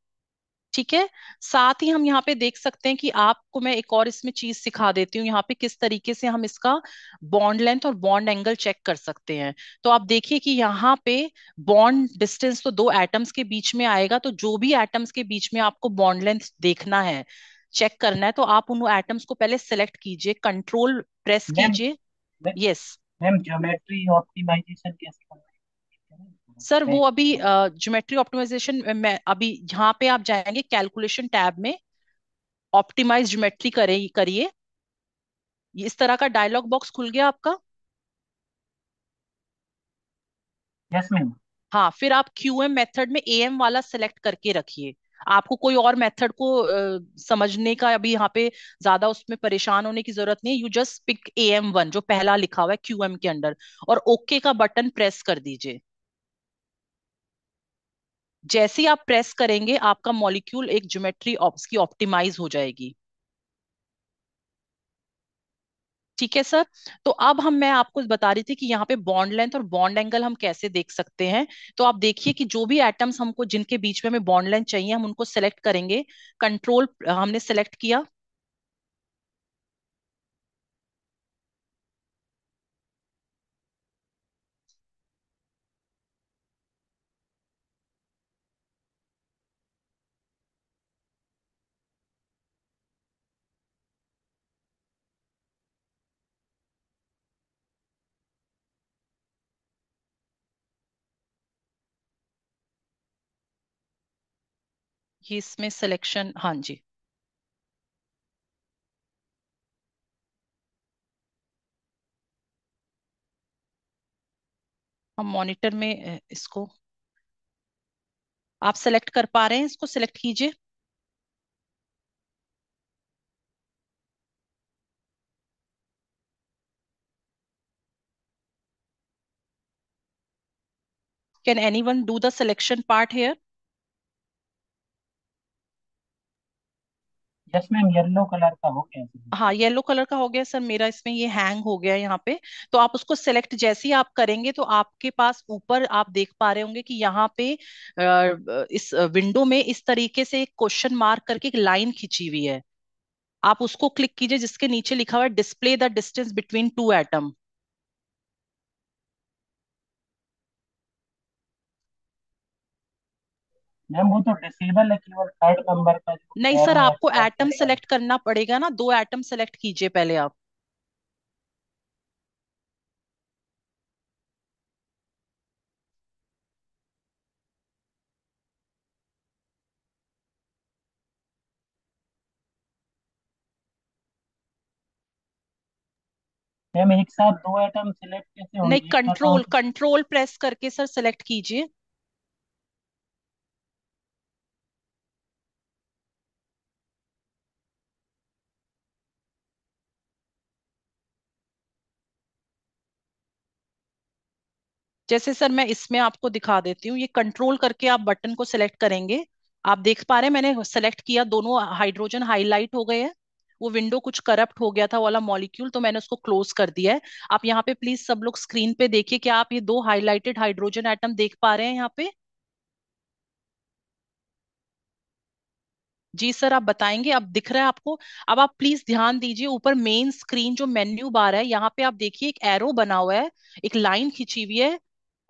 Speaker 1: ठीक है साथ ही हम यहाँ पे देख सकते हैं कि आपको मैं एक और इसमें चीज सिखा देती हूँ यहाँ पे किस तरीके से हम इसका बॉन्ड लेंथ और बॉन्ड एंगल चेक कर सकते हैं तो आप देखिए कि यहाँ पे बॉन्ड डिस्टेंस तो दो एटम्स के बीच में आएगा तो जो भी एटम्स के बीच में आपको बॉन्ड लेंथ देखना है चेक करना है तो आप उन एटम्स को पहले सेलेक्ट कीजिए कंट्रोल प्रेस कीजिए यस मैम ज्योमेट्री ऑप्टिमाइजेशन कैसे सर वो अभी ज्योमेट्री ऑप्टिमाइजेशन अभी यहाँ पे आप जाएंगे कैलकुलेशन टैब में ऑप्टिमाइज ज्योमेट्री करिए इस तरह का डायलॉग बॉक्स खुल गया आपका यस yes, मैम हाँ फिर आप क्यूएम मेथड में एएम वाला सेलेक्ट करके रखिए आपको कोई और मेथड को uh, समझने का अभी यहाँ पे ज्यादा उसमें परेशान होने की जरूरत नहीं you just pick A M one जो पहला लिखा हुआ है क्यू एम के अंडर और ओके okay का बटन प्रेस कर दीजिए जैसे ही आप प्रेस करेंगे आपका मॉलिक्यूल एक ज्योमेट्री ऑप्स की ऑप्टिमाइज हो जाएगी ठीक है सर तो अब हम मैं आपको बता रही थी कि यहाँ पे बॉन्ड लेंथ और बॉन्ड एंगल हम कैसे देख सकते हैं तो आप देखिए कि जो भी एटम्स हमको जिनके बीच में हमें बॉन्ड लेंथ चाहिए हम उनको सेलेक्ट करेंगे कंट्रोल हमने सेलेक्ट किया कि इसमें सिलेक्शन हाँ जी हम मॉनिटर में इसको आप सेलेक्ट कर पा रहे हैं इसको सिलेक्ट कीजिए any one do the selection part here yes ma'am yellow colour का हो गया हाँ येलो कलर का हो गया सर मेरा इसमें ये हैंग हो गया यहाँ पे तो आप उसको सेलेक्ट जैसे ही आप करेंगे तो आपके पास ऊपर आप देख पा रहे होंगे कि यहाँ पे इस विंडो में इस तरीके से एक क्वेश्चन मार्क करके एक लाइन खींची हुई है आप उसको क्लिक कीजिए जिसके नीचे लिखा हुआ है display the distance between two atom ma'am तो वो तो डिसेबल है केवल थर्ड नंबर का नहीं सर आपको एटम सेलेक्ट करना पड़ेगा ना दो एटम सेलेक्ट कीजिए पहले आप मैम एक साथ दो एटम सिलेक्ट कैसे होंगे नहीं कंट्रोल कंट्रोल प्रेस करके सर सेलेक्ट कीजिए जैसे सर मैं इसमें आपको दिखा देती हूँ ये कंट्रोल करके आप बटन को सिलेक्ट करेंगे आप देख पा रहे हैं मैंने सेलेक्ट किया दोनों हाइड्रोजन हाईलाइट हो गए हैं वो विंडो कुछ करप्ट हो गया था वाला मॉलिक्यूल तो मैंने उसको क्लोज कर दिया है आप यहाँ पे प्लीज सब लोग स्क्रीन पे देखिए क्या आप ये दो हाईलाइटेड हाइड्रोजन एटम देख पा रहे हैं यहाँ पे जी सर आप बताएंगे अब दिख रहा है आपको अब आप प्लीज ध्यान दीजिए ऊपर मेन स्क्रीन जो मेन्यू बार है यहाँ पे आप देखिए एक एरो बना हुआ है एक लाइन खिंची हुई है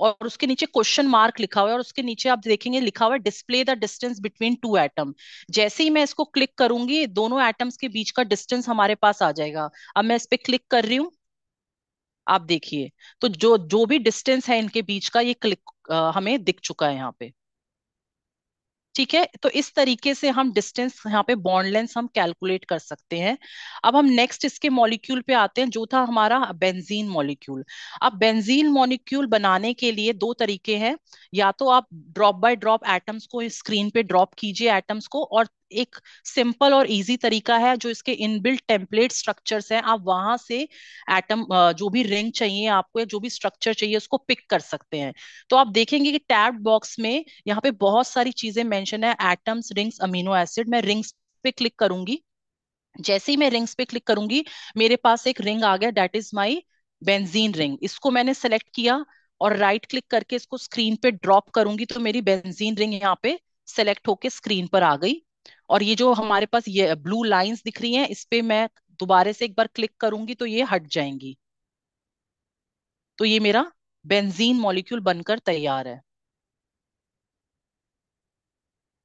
Speaker 1: और उसके नीचे क्वेश्चन मार्क लिखा हुआ है और उसके नीचे आप देखेंगे लिखा हुआ है display the distance between two atom जैसे ही मैं इसको क्लिक करूंगी दोनों एटम्स के बीच का डिस्टेंस हमारे पास आ जाएगा अब मैं इस पे क्लिक कर रही हूँ आप देखिए तो जो जो भी डिस्टेंस है इनके बीच का ये क्लिक आ, हमें दिख चुका है यहाँ पे ठीक है तो इस तरीके से हम डिस्टेंस यहाँ पे बॉन्ड लेंथ हम कैलकुलेट कर सकते हैं अब हम नेक्स्ट इसके मॉलिक्यूल पे आते हैं जो था हमारा बेंजीन मॉलिक्यूल अब बेंजीन मॉलिक्यूल बनाने के लिए दो तरीके हैं या तो आप ड्रॉप बाय ड्रॉप एटम्स को स्क्रीन पे ड्रॉप कीजिए एटम्स को और एक सिंपल और इजी तरीका है जो इसके इनबिल्ट टेम्पलेट स्ट्रक्चर्स हैं आप वहां से एटम जो भी रिंग चाहिए आपको जो भी स्ट्रक्चर चाहिए उसको पिक कर सकते हैं तो आप देखेंगे कि टैब बॉक्स में यहाँ पे बहुत सारी चीजें मेंशन है एटम्स रिंग्स अमीनो एसिड मैं रिंग्स पे क्लिक करूंगी जैसे ही मैं रिंग्स पे क्लिक करूंगी मेरे पास एक रिंग आ गया that is my benzene ring इसको मैंने सेलेक्ट किया और राइट right क्लिक करके इसको स्क्रीन पे ड्रॉप करूंगी तो मेरी बेंजीन रिंग यहाँ पे सेलेक्ट होके स्क्रीन पर आ गई और ये जो हमारे पास ये ब्लू लाइंस दिख रही हैं इस पे मैं दोबारा से एक बार क्लिक करूंगी तो ये हट जाएंगी तो ये मेरा बेंजीन मॉलिक्यूल बनकर तैयार है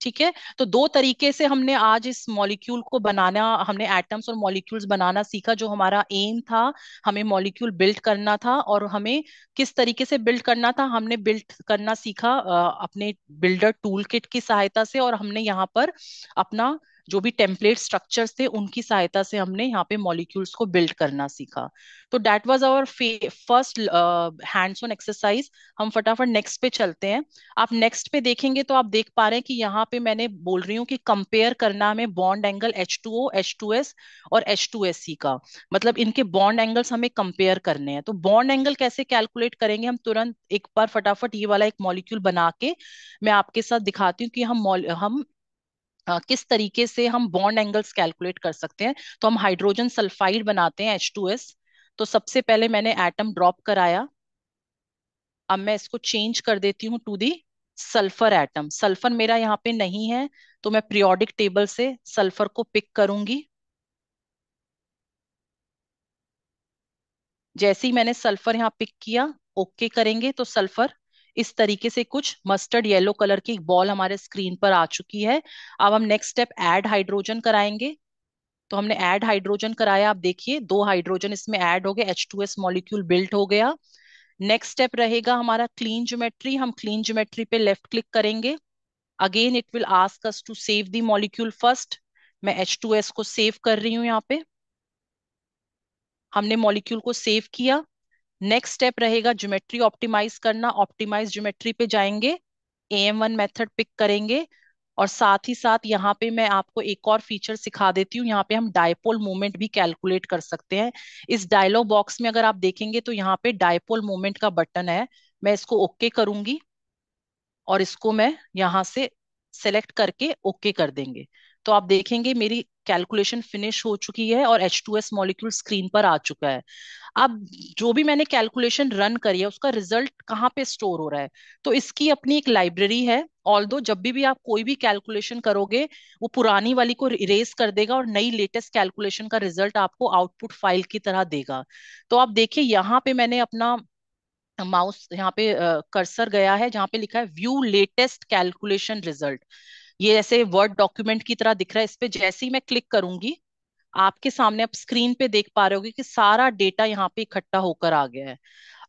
Speaker 1: ठीक है तो दो तरीके से हमने आज इस मॉलिक्यूल को बनाना हमने एटम्स और मॉलिक्यूल्स बनाना सीखा जो हमारा एम था हमें मॉलिक्यूल बिल्ड करना था और हमें किस तरीके से बिल्ड करना था हमने बिल्ड करना सीखा अपने बिल्डर टूल किट की सहायता से और हमने यहाँ पर अपना जो भी टेम्पलेट स्ट्रक्चर थे उनकी सहायता से हमने यहाँ पे मॉलिक्यूल्स को बिल्ड करना सीखा तो that was our first hands on exercise हम फटाफट नेक्स्ट पे चलते हैं आप नेक्स्ट पे देखेंगे तो आप देख पा रहे हैं कि यहाँ पे मैंने बोल रही हूँ कि कंपेयर करना हमें bond angle H two O H two S और एच टू एस सी का मतलब इनके बॉन्ड एंगल्स हमें कंपेयर करने हैं तो बॉन्ड एंगल कैसे कैलकुलेट करेंगे हम तुरंत एक बार फटाफट ये वाला एक मॉलिक्यूल बना के मैं आपके साथ दिखाती हूँ कि हम हम किस तरीके से हम बॉन्ड एंगल्स कैलकुलेट कर सकते हैं तो हम हाइड्रोजन सल्फाइड बनाते हैं एच टू एस तो सबसे पहले मैंने एटम ड्रॉप कराया अब मैं इसको चेंज कर देती हूँ to the sulphur atom sulphur मेरा यहाँ पे नहीं है तो मैं प्रियोडिक टेबल से सल्फर को पिक करूंगी जैसे ही मैंने सल्फर यहाँ पिक किया ओके करेंगे तो सल्फर इस तरीके से कुछ मस्टर्ड येलो कलर की बॉल हमारे स्क्रीन पर आ चुकी है अब हम नेक्स्ट स्टेप ऐड हाइड्रोजन कराएंगे तो हमने ऐड हाइड्रोजन कराया आप देखिए दो हाइड्रोजन इसमें ऐड हो गए H two S molecule built हो गया नेक्स्ट स्टेप रहेगा हमारा क्लीन ज्योमेट्री हम क्लीन ज्योमेट्री पे लेफ्ट क्लिक करेंगे again it will ask us to save the molecule first मैं एच टू एस को सेव कर रही हूं यहाँ पे हमने मॉलिक्यूल को सेव किया नेक्स्ट स्टेप रहेगा ज्योमेट्री ऑप्टिमाइज करना ऑप्टिमाइज ज्योमेट्री पे जाएंगे A M one method pick करेंगे और साथ ही साथ यहाँ पे मैं आपको एक और फीचर सिखा देती हूँ यहाँ पे हम डायपोल मोमेंट भी कैलकुलेट कर सकते हैं इस डायलॉग बॉक्स में अगर आप देखेंगे तो यहाँ पे डायपोल मोमेंट का बटन है मैं इसको ओके okay करूंगी और इसको मैं यहाँ से सेलेक्ट करके ओके okay कर देंगे तो आप देखेंगे मेरी कैलकुलेशन फिनिश हो चुकी है और H two S molecule screen पर आ चुका है अब जो भी मैंने कैलकुलेशन रन करी है उसका रिजल्ट कहाँ पे स्टोर हो रहा है तो इसकी अपनी एक लाइब्रेरी है ऑल दो जब भी, भी आप कोई भी कैलकुलेशन करोगे वो पुरानी वाली को इरेज कर देगा और नई लेटेस्ट कैलकुलेशन का रिजल्ट आपको आउटपुट फाइल की तरह देगा तो आप देखिए यहाँ पे मैंने अपना माउस यहाँ पे कर्सर गया है जहाँ पे लिखा है व्यू लेटेस्ट कैलकुलेशन रिजल्ट ये ऐसे वर्ड डॉक्यूमेंट की तरह दिख रहा है इस पर जैसे ही मैं क्लिक करूंगी आपके सामने आप स्क्रीन पे देख पा रहे होगे कि सारा डेटा यहाँ पे इकट्ठा होकर आ गया है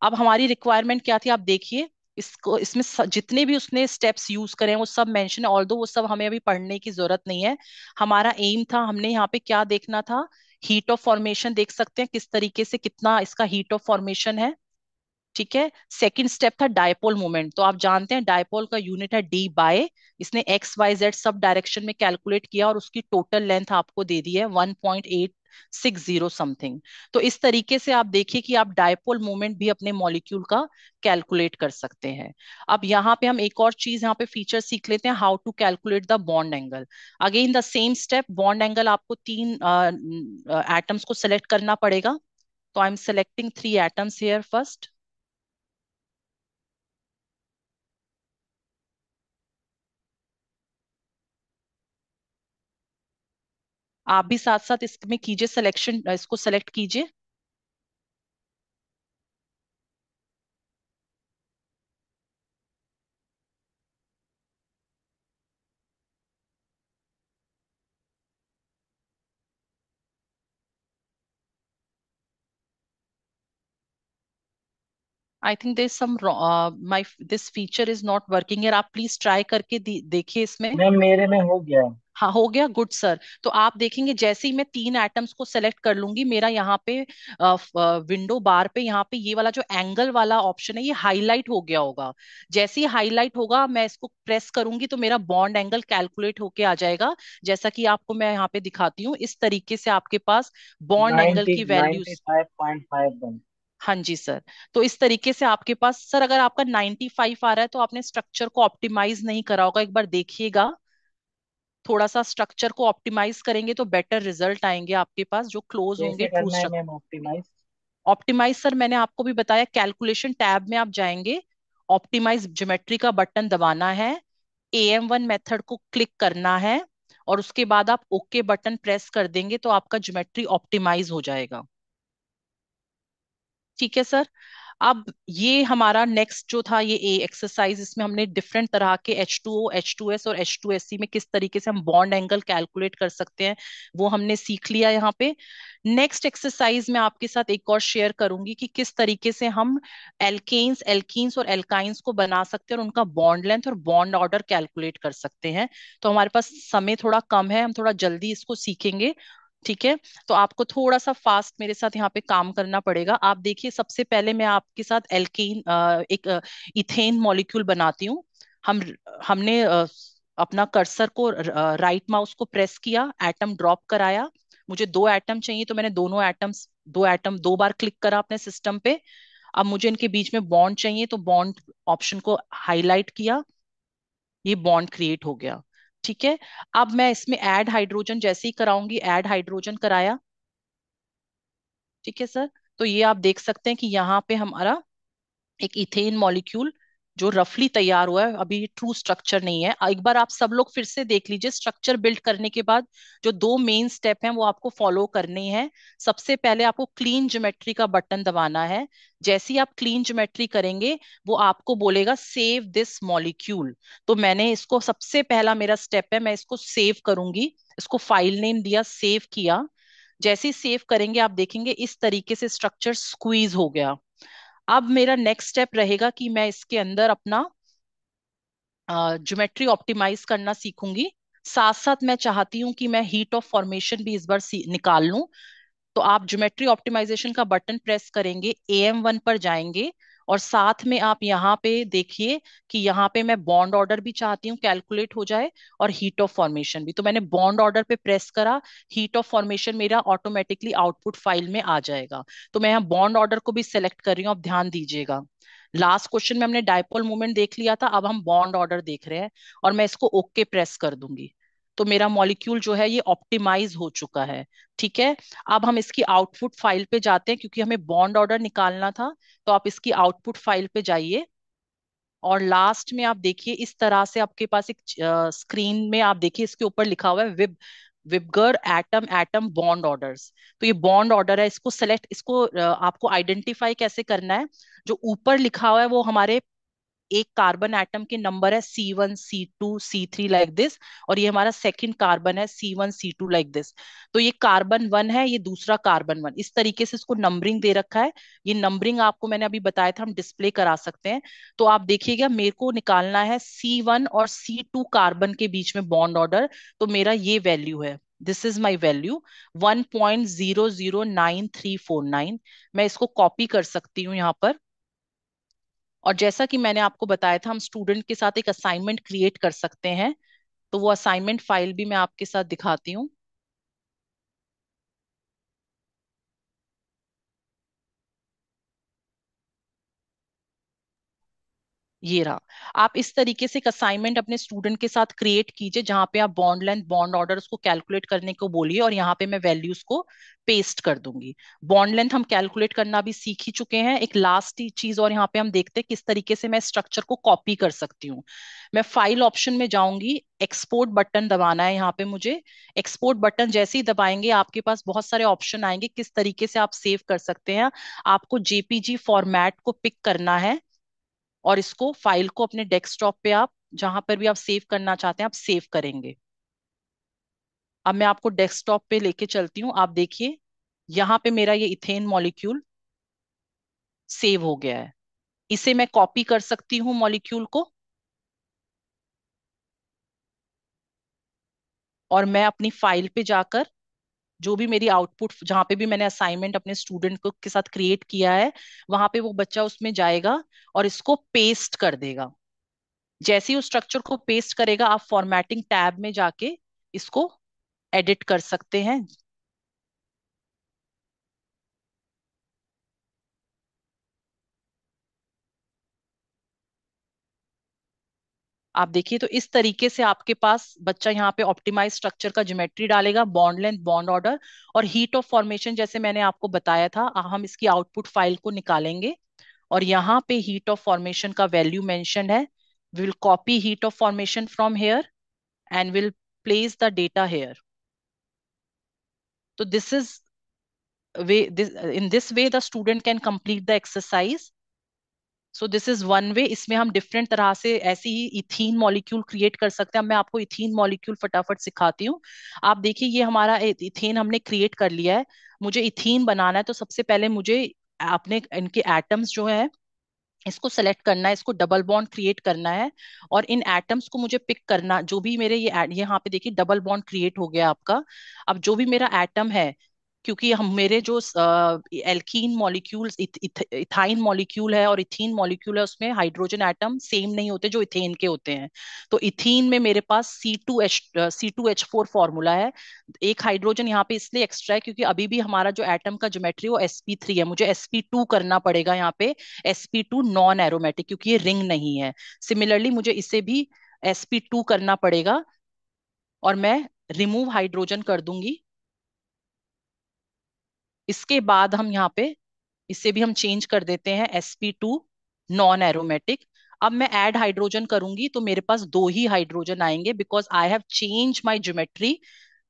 Speaker 1: अब हमारी रिक्वायरमेंट क्या थी आप देखिए इसको इसमें जितने भी उसने स्टेप्स यूज करे हैं वो सब मेंशन ऑल दो वो सब हमें अभी पढ़ने की जरूरत नहीं है हमारा एम था हमने यहाँ पे क्या देखना था हीट ऑफ फॉर्मेशन देख सकते हैं किस तरीके से कितना इसका हीट ऑफ फॉर्मेशन है ठीक है सेकंड स्टेप था डायपोल मोमेंट तो आप जानते हैं डायपोल का यूनिट है डी बाय इसने एक्स वाई जेड सब डायरेक्शन में कैलकुलेट किया और उसकी टोटल लेंथ आपको दे दी है one point eight six zero something तो इस तरीके से आप देखिए कि आप डायपोल मोमेंट भी अपने मॉलिक्यूल का कैलकुलेट कर सकते हैं अब यहाँ पे हम एक और चीज यहाँ पे फीचर सीख लेते हैं how to calculate the bond angle again the same step bond angle आपको तीन एटम्स uh, को सिलेक्ट करना पड़ेगा तो I am selecting three atoms here first आप भी साथ साथ इसमें कीजिए सिलेक्शन इसको सेलेक्ट कीजिए I think there some my this feature is not working है आप प्लीज ट्राई करके देखिए इसमें मैम मेरे में हो गया हाँ हो गया गुड सर तो आप देखेंगे जैसे ही मैं तीन एटम्स को सेलेक्ट कर लूंगी मेरा यहाँ पे विंडो uh, बार uh, पे यहाँ पे ये वाला जो एंगल वाला ऑप्शन है ये हाईलाइट हो गया होगा जैसे ही हाईलाइट होगा मैं इसको प्रेस करूंगी तो मेरा बॉन्ड एंगल कैलकुलेट होके आ जाएगा जैसा कि आपको मैं यहाँ पे दिखाती हूँ इस तरीके से आपके पास बॉन्ड एंगल की वैल्यूज हाँ जी सर तो इस तरीके से आपके पास सर अगर आपका 95 आ रहा है तो आपने स्ट्रक्चर को ऑप्टिमाइज नहीं करा होगा एक बार देखिएगा थोड़ा सा स्ट्रक्चर को ऑप्टिमाइज करेंगे तो बेटर रिजल्ट आएंगे आपके पास जो क्लोज होंगे ऑप्टिमाइज सर मैंने आपको भी बताया कैलकुलेशन टैब में आप जाएंगे ऑप्टिमाइज ज्योमेट्री का बटन दबाना है ए एम वन मेथड को क्लिक करना है और उसके बाद आप ओके बटन प्रेस कर देंगे तो आपका ज्योमेट्री ऑप्टिमाइज हो जाएगा ठीक है सर अब ये हमारा नेक्स्ट जो था ये ए एक्सरसाइज इसमें हमने डिफरेंट तरह के H two O H two S और एच टू एस सी में किस तरीके से हम बॉन्ड एंगल कैलकुलेट कर सकते हैं वो हमने सीख लिया यहाँ पे नेक्स्ट एक्सरसाइज में आपके साथ एक और शेयर करूंगी कि किस तरीके से हम एल्केन्स एल्कीन्स और एल्काइंस को बना सकते हैं और उनका बॉन्ड लेंथ और बॉन्ड ऑर्डर कैलकुलेट कर सकते हैं तो हमारे पास समय थोड़ा कम है हम थोड़ा जल्दी इसको सीखेंगे ठीक है तो आपको थोड़ा सा फास्ट मेरे साथ यहाँ पे काम करना पड़ेगा आप देखिए सबसे पहले मैं आपके साथ एल्केन एक इथेन मॉलिक्यूल बनाती हूँ हम हमने अपना कर्सर को राइट माउस को प्रेस किया एटम ड्रॉप कराया मुझे दो एटम चाहिए तो मैंने दोनों एटम्स दो एटम दो बार क्लिक करा अपने सिस्टम पे अब मुझे इनके बीच में बॉन्ड चाहिए तो बॉन्ड ऑप्शन को हाईलाइट किया ये बॉन्ड क्रिएट हो गया ठीक है अब मैं इसमें एड हाइड्रोजन जैसे ही कराऊंगी एड हाइड्रोजन कराया ठीक है सर तो ये आप देख सकते हैं कि यहाँ पे हमारा एक इथेन मॉलिक्यूल जो रफली तैयार हुआ है अभी ट्रू स्ट्रक्चर नहीं है एक बार आप सब लोग फिर से देख लीजिए स्ट्रक्चर बिल्ड करने के बाद जो दो मेन स्टेप हैं वो आपको फॉलो करने हैं सबसे पहले आपको क्लीन ज्योमेट्री का बटन दबाना है जैसे ही आप क्लीन ज्योमेट्री करेंगे वो आपको बोलेगा सेव दिस मॉलिक्यूल तो मैंने इसको सबसे पहला मेरा स्टेप है मैं इसको सेव करूंगी इसको फाइल नेम दिया सेव किया जैसे ही सेव करेंगे आप देखेंगे इस तरीके से स्ट्रक्चर स्क्वीज हो गया अब मेरा नेक्स्ट स्टेप रहेगा कि मैं इसके अंदर अपना ज्योमेट्री ऑप्टिमाइज करना सीखूंगी साथ साथ मैं चाहती हूँ कि मैं हीट ऑफ फॉर्मेशन भी इस बार निकाल लूं तो आप ज्योमेट्री ऑप्टिमाइजेशन का बटन प्रेस करेंगे ए एम वन पर जाएंगे और साथ में आप यहाँ पे देखिए कि यहाँ पे मैं बॉन्ड ऑर्डर भी चाहती हूँ कैलकुलेट हो जाए और हीट ऑफ फॉर्मेशन भी तो मैंने बॉन्ड ऑर्डर पे प्रेस करा हीट ऑफ फॉर्मेशन मेरा ऑटोमेटिकली आउटपुट फाइल में आ जाएगा तो मैं यहाँ बॉन्ड ऑर्डर को भी सिलेक्ट कर रही हूँ आप ध्यान दीजिएगा लास्ट क्वेश्चन में हमने डायपोल मूवमेंट देख लिया था अब हम बॉन्ड ऑर्डर देख रहे हैं और मैं इसको ओके okay प्रेस कर दूंगी तो मेरा मॉलिक्यूल जो है ये ऑप्टिमाइज हो चुका है ठीक है अब हम इसकी आउटपुट फाइल पे जाते हैं क्योंकि हमें बॉन्ड ऑर्डर निकालना था तो आप इसकी आउटपुट फाइल पे जाइए और लास्ट में आप देखिए इस तरह से आपके पास एक स्क्रीन में आप देखिए इसके ऊपर लिखा हुआ है विब विबगर एटम एटम बॉन्ड ऑर्डर्स तो ये बॉन्ड ऑर्डर है इसको सेलेक्ट इसको आपको आइडेंटिफाई कैसे करना है जो ऊपर लिखा हुआ है वो हमारे एक कार्बन एटम के नंबर है C one C two C three like this और ये हमारा सेकेंड कार्बन है C one C two like this तो ये कार्बन वन है ये दूसरा कार्बन वन इस तरीके से इसको नंबरिंग दे रखा है ये नंबरिंग आपको मैंने अभी बताया था हम डिस्प्ले करा सकते हैं तो आप देखिएगा मेरे को निकालना है सी वन और सी टू कार्बन के बीच में बॉन्ड ऑर्डर तो मेरा ये वैल्यू है this is my value one point zero zero nine three four nine मैं इसको कॉपी कर सकती हूँ यहाँ पर और जैसा कि मैंने आपको बताया था हम स्टूडेंट के साथ एक असाइनमेंट क्रिएट कर सकते हैं तो वो असाइनमेंट फाइल भी मैं आपके साथ दिखाती हूँ ये रहा आप इस तरीके से एक असाइनमेंट अपने स्टूडेंट के साथ क्रिएट कीजिए जहां पे आप बॉन्ड लेंथ बॉन्ड ऑर्डर को कैलकुलेट करने को बोलिए और यहाँ पे मैं वैल्यूज को पेस्ट कर दूंगी बॉन्ड लेंथ हम कैलकुलेट करना भी सीख ही चुके हैं एक लास्ट चीज और यहाँ पे हम देखते हैं किस तरीके से मैं स्ट्रक्चर को कॉपी कर सकती हूँ मैं फाइल ऑप्शन में जाऊंगी एक्सपोर्ट बटन दबाना है यहाँ पे मुझे एक्सपोर्ट बटन जैसे ही दबाएंगे आपके पास बहुत सारे ऑप्शन आएंगे किस तरीके से आप सेव कर सकते हैं आपको जेपीजी फॉर्मेट को पिक करना है और इसको फाइल को अपने डेस्कटॉप पे आप जहां पर भी आप सेव करना चाहते हैं आप सेव करेंगे अब मैं आपको डेस्कटॉप पे लेके चलती हूँ आप देखिए यहाँ पे मेरा ये इथेन मॉलिक्यूल सेव हो गया है इसे मैं कॉपी कर सकती हूँ मॉलिक्यूल को और मैं अपनी फाइल पे जाकर जो भी मेरी आउटपुट जहाँ पे भी मैंने असाइनमेंट अपने स्टूडेंट को के साथ क्रिएट किया है वहां पे वो बच्चा उसमें जाएगा और इसको पेस्ट कर देगा जैसे ही उस स्ट्रक्चर को पेस्ट करेगा आप फॉर्मेटिंग टैब में जाके इसको एडिट कर सकते हैं आप देखिए तो इस तरीके से आपके पास बच्चा यहाँ पे ऑप्टिमाइज स्ट्रक्चर का ज्योमेट्री डालेगा बॉन्ड लेंथ बॉन्ड ऑर्डर और हीट ऑफ फॉर्मेशन जैसे मैंने आपको बताया था हम इसकी आउटपुट फाइल को निकालेंगे और यहाँ पे हीट ऑफ फॉर्मेशन का वैल्यू मेंशन है will copy heat of formation from here and will place the data here तो this is way in this way the student can complete the exercise so this is one way इसमें हम different तरह से ऐसी ही ethene molecule create कर सकते हैं मैं आपको इथीन मॉलिक्यूल फटाफट सिखाती हूँ आप देखिए ये हमारा इथेन हमने क्रिएट कर लिया है मुझे इथीन बनाना है तो सबसे पहले मुझे अपने इनके एटम्स जो है इसको सेलेक्ट करना है इसको डबल बॉन्ड क्रिएट करना है और इन एटम्स को मुझे पिक करना जो भी मेरे ये यहाँ पे देखिए डबल बॉन्ड क्रिएट हो गया आपका अब जो भी मेरा एटम है क्योंकि हम मेरे जो एल्कीन मॉलिक्यूल इथाइन मॉलिक्यूल है और इथीन मॉलिक्यूल है उसमें हाइड्रोजन एटम सेम नहीं होते जो इथेन के होते हैं तो इथीन में मेरे पास C two H C two H four formula है एक हाइड्रोजन यहाँ पे इसलिए एक्स्ट्रा है क्योंकि अभी भी हमारा जो एटम का ज्योमेट्री वो एस पी थ्री है मुझे एस पी टू करना पड़ेगा यहाँ पे S P two non aromatic क्योंकि ये रिंग नहीं है सिमिलरली मुझे इसे भी एस पी टू करना पड़ेगा और मैं रिमूव हाइड्रोजन कर दूंगी इसके बाद हम यहाँ पे इसे भी हम चेंज कर देते हैं sp2 टू नॉन एरोमेटिक अब मैं ऐड हाइड्रोजन करूंगी तो मेरे पास दो ही हाइड्रोजन आएंगे because I have change my geometry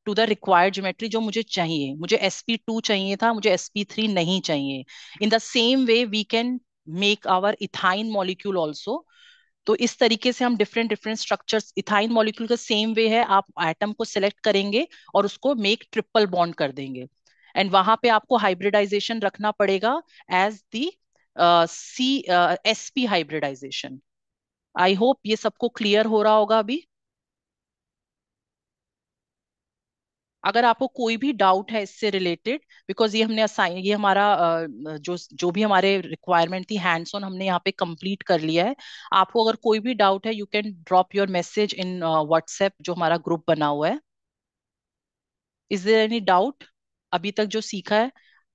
Speaker 1: to the required geometry जो मुझे चाहिए मुझे sp2 टू चाहिए था मुझे sp3 थ्री नहीं चाहिए in the same way we can make our ethyne molecule also तो इस तरीके से हम different different structures ethyne molecule का सेम वे है आप एटम को सिलेक्ट करेंगे और उसको मेक ट्रिपल बॉन्ड कर देंगे एंड वहां पे आपको हाइब्रिडाइजेशन रखना पड़ेगा as the C S P hybridisation I hope ये सबको क्लियर हो रहा होगा अभी अगर आपको कोई भी डाउट है इससे रिलेटेड बिकॉज ये हमने असाइन ये हमारा uh, जो जो भी हमारे रिक्वायरमेंट थी हैंड्स ऑन हमने यहाँ पे कंप्लीट कर लिया है आपको अगर कोई भी डाउट है you can drop your message in WhatsApp जो हमारा ग्रुप बना हुआ है इज देर एनी डाउट अभी तक जो सीखा है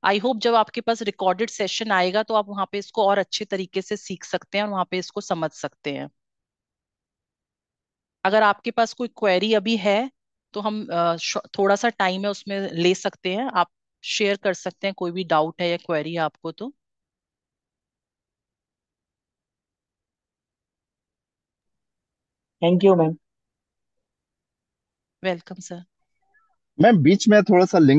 Speaker 1: आई होप जब आपके पास रिकॉर्डेड सेशन आएगा तो आप वहां पे इसको और अच्छे तरीके से सीख सकते हैं और वहां पे इसको समझ सकते हैं अगर आपके पास कोई क्वेरी अभी है तो हम थोड़ा सा टाइम है उसमें ले सकते हैं आप शेयर कर सकते हैं कोई भी डाउट है या क्वेरी है आपको तो thank you ma'am welcome sir ma'am बीच में थोड़ा सा लिंक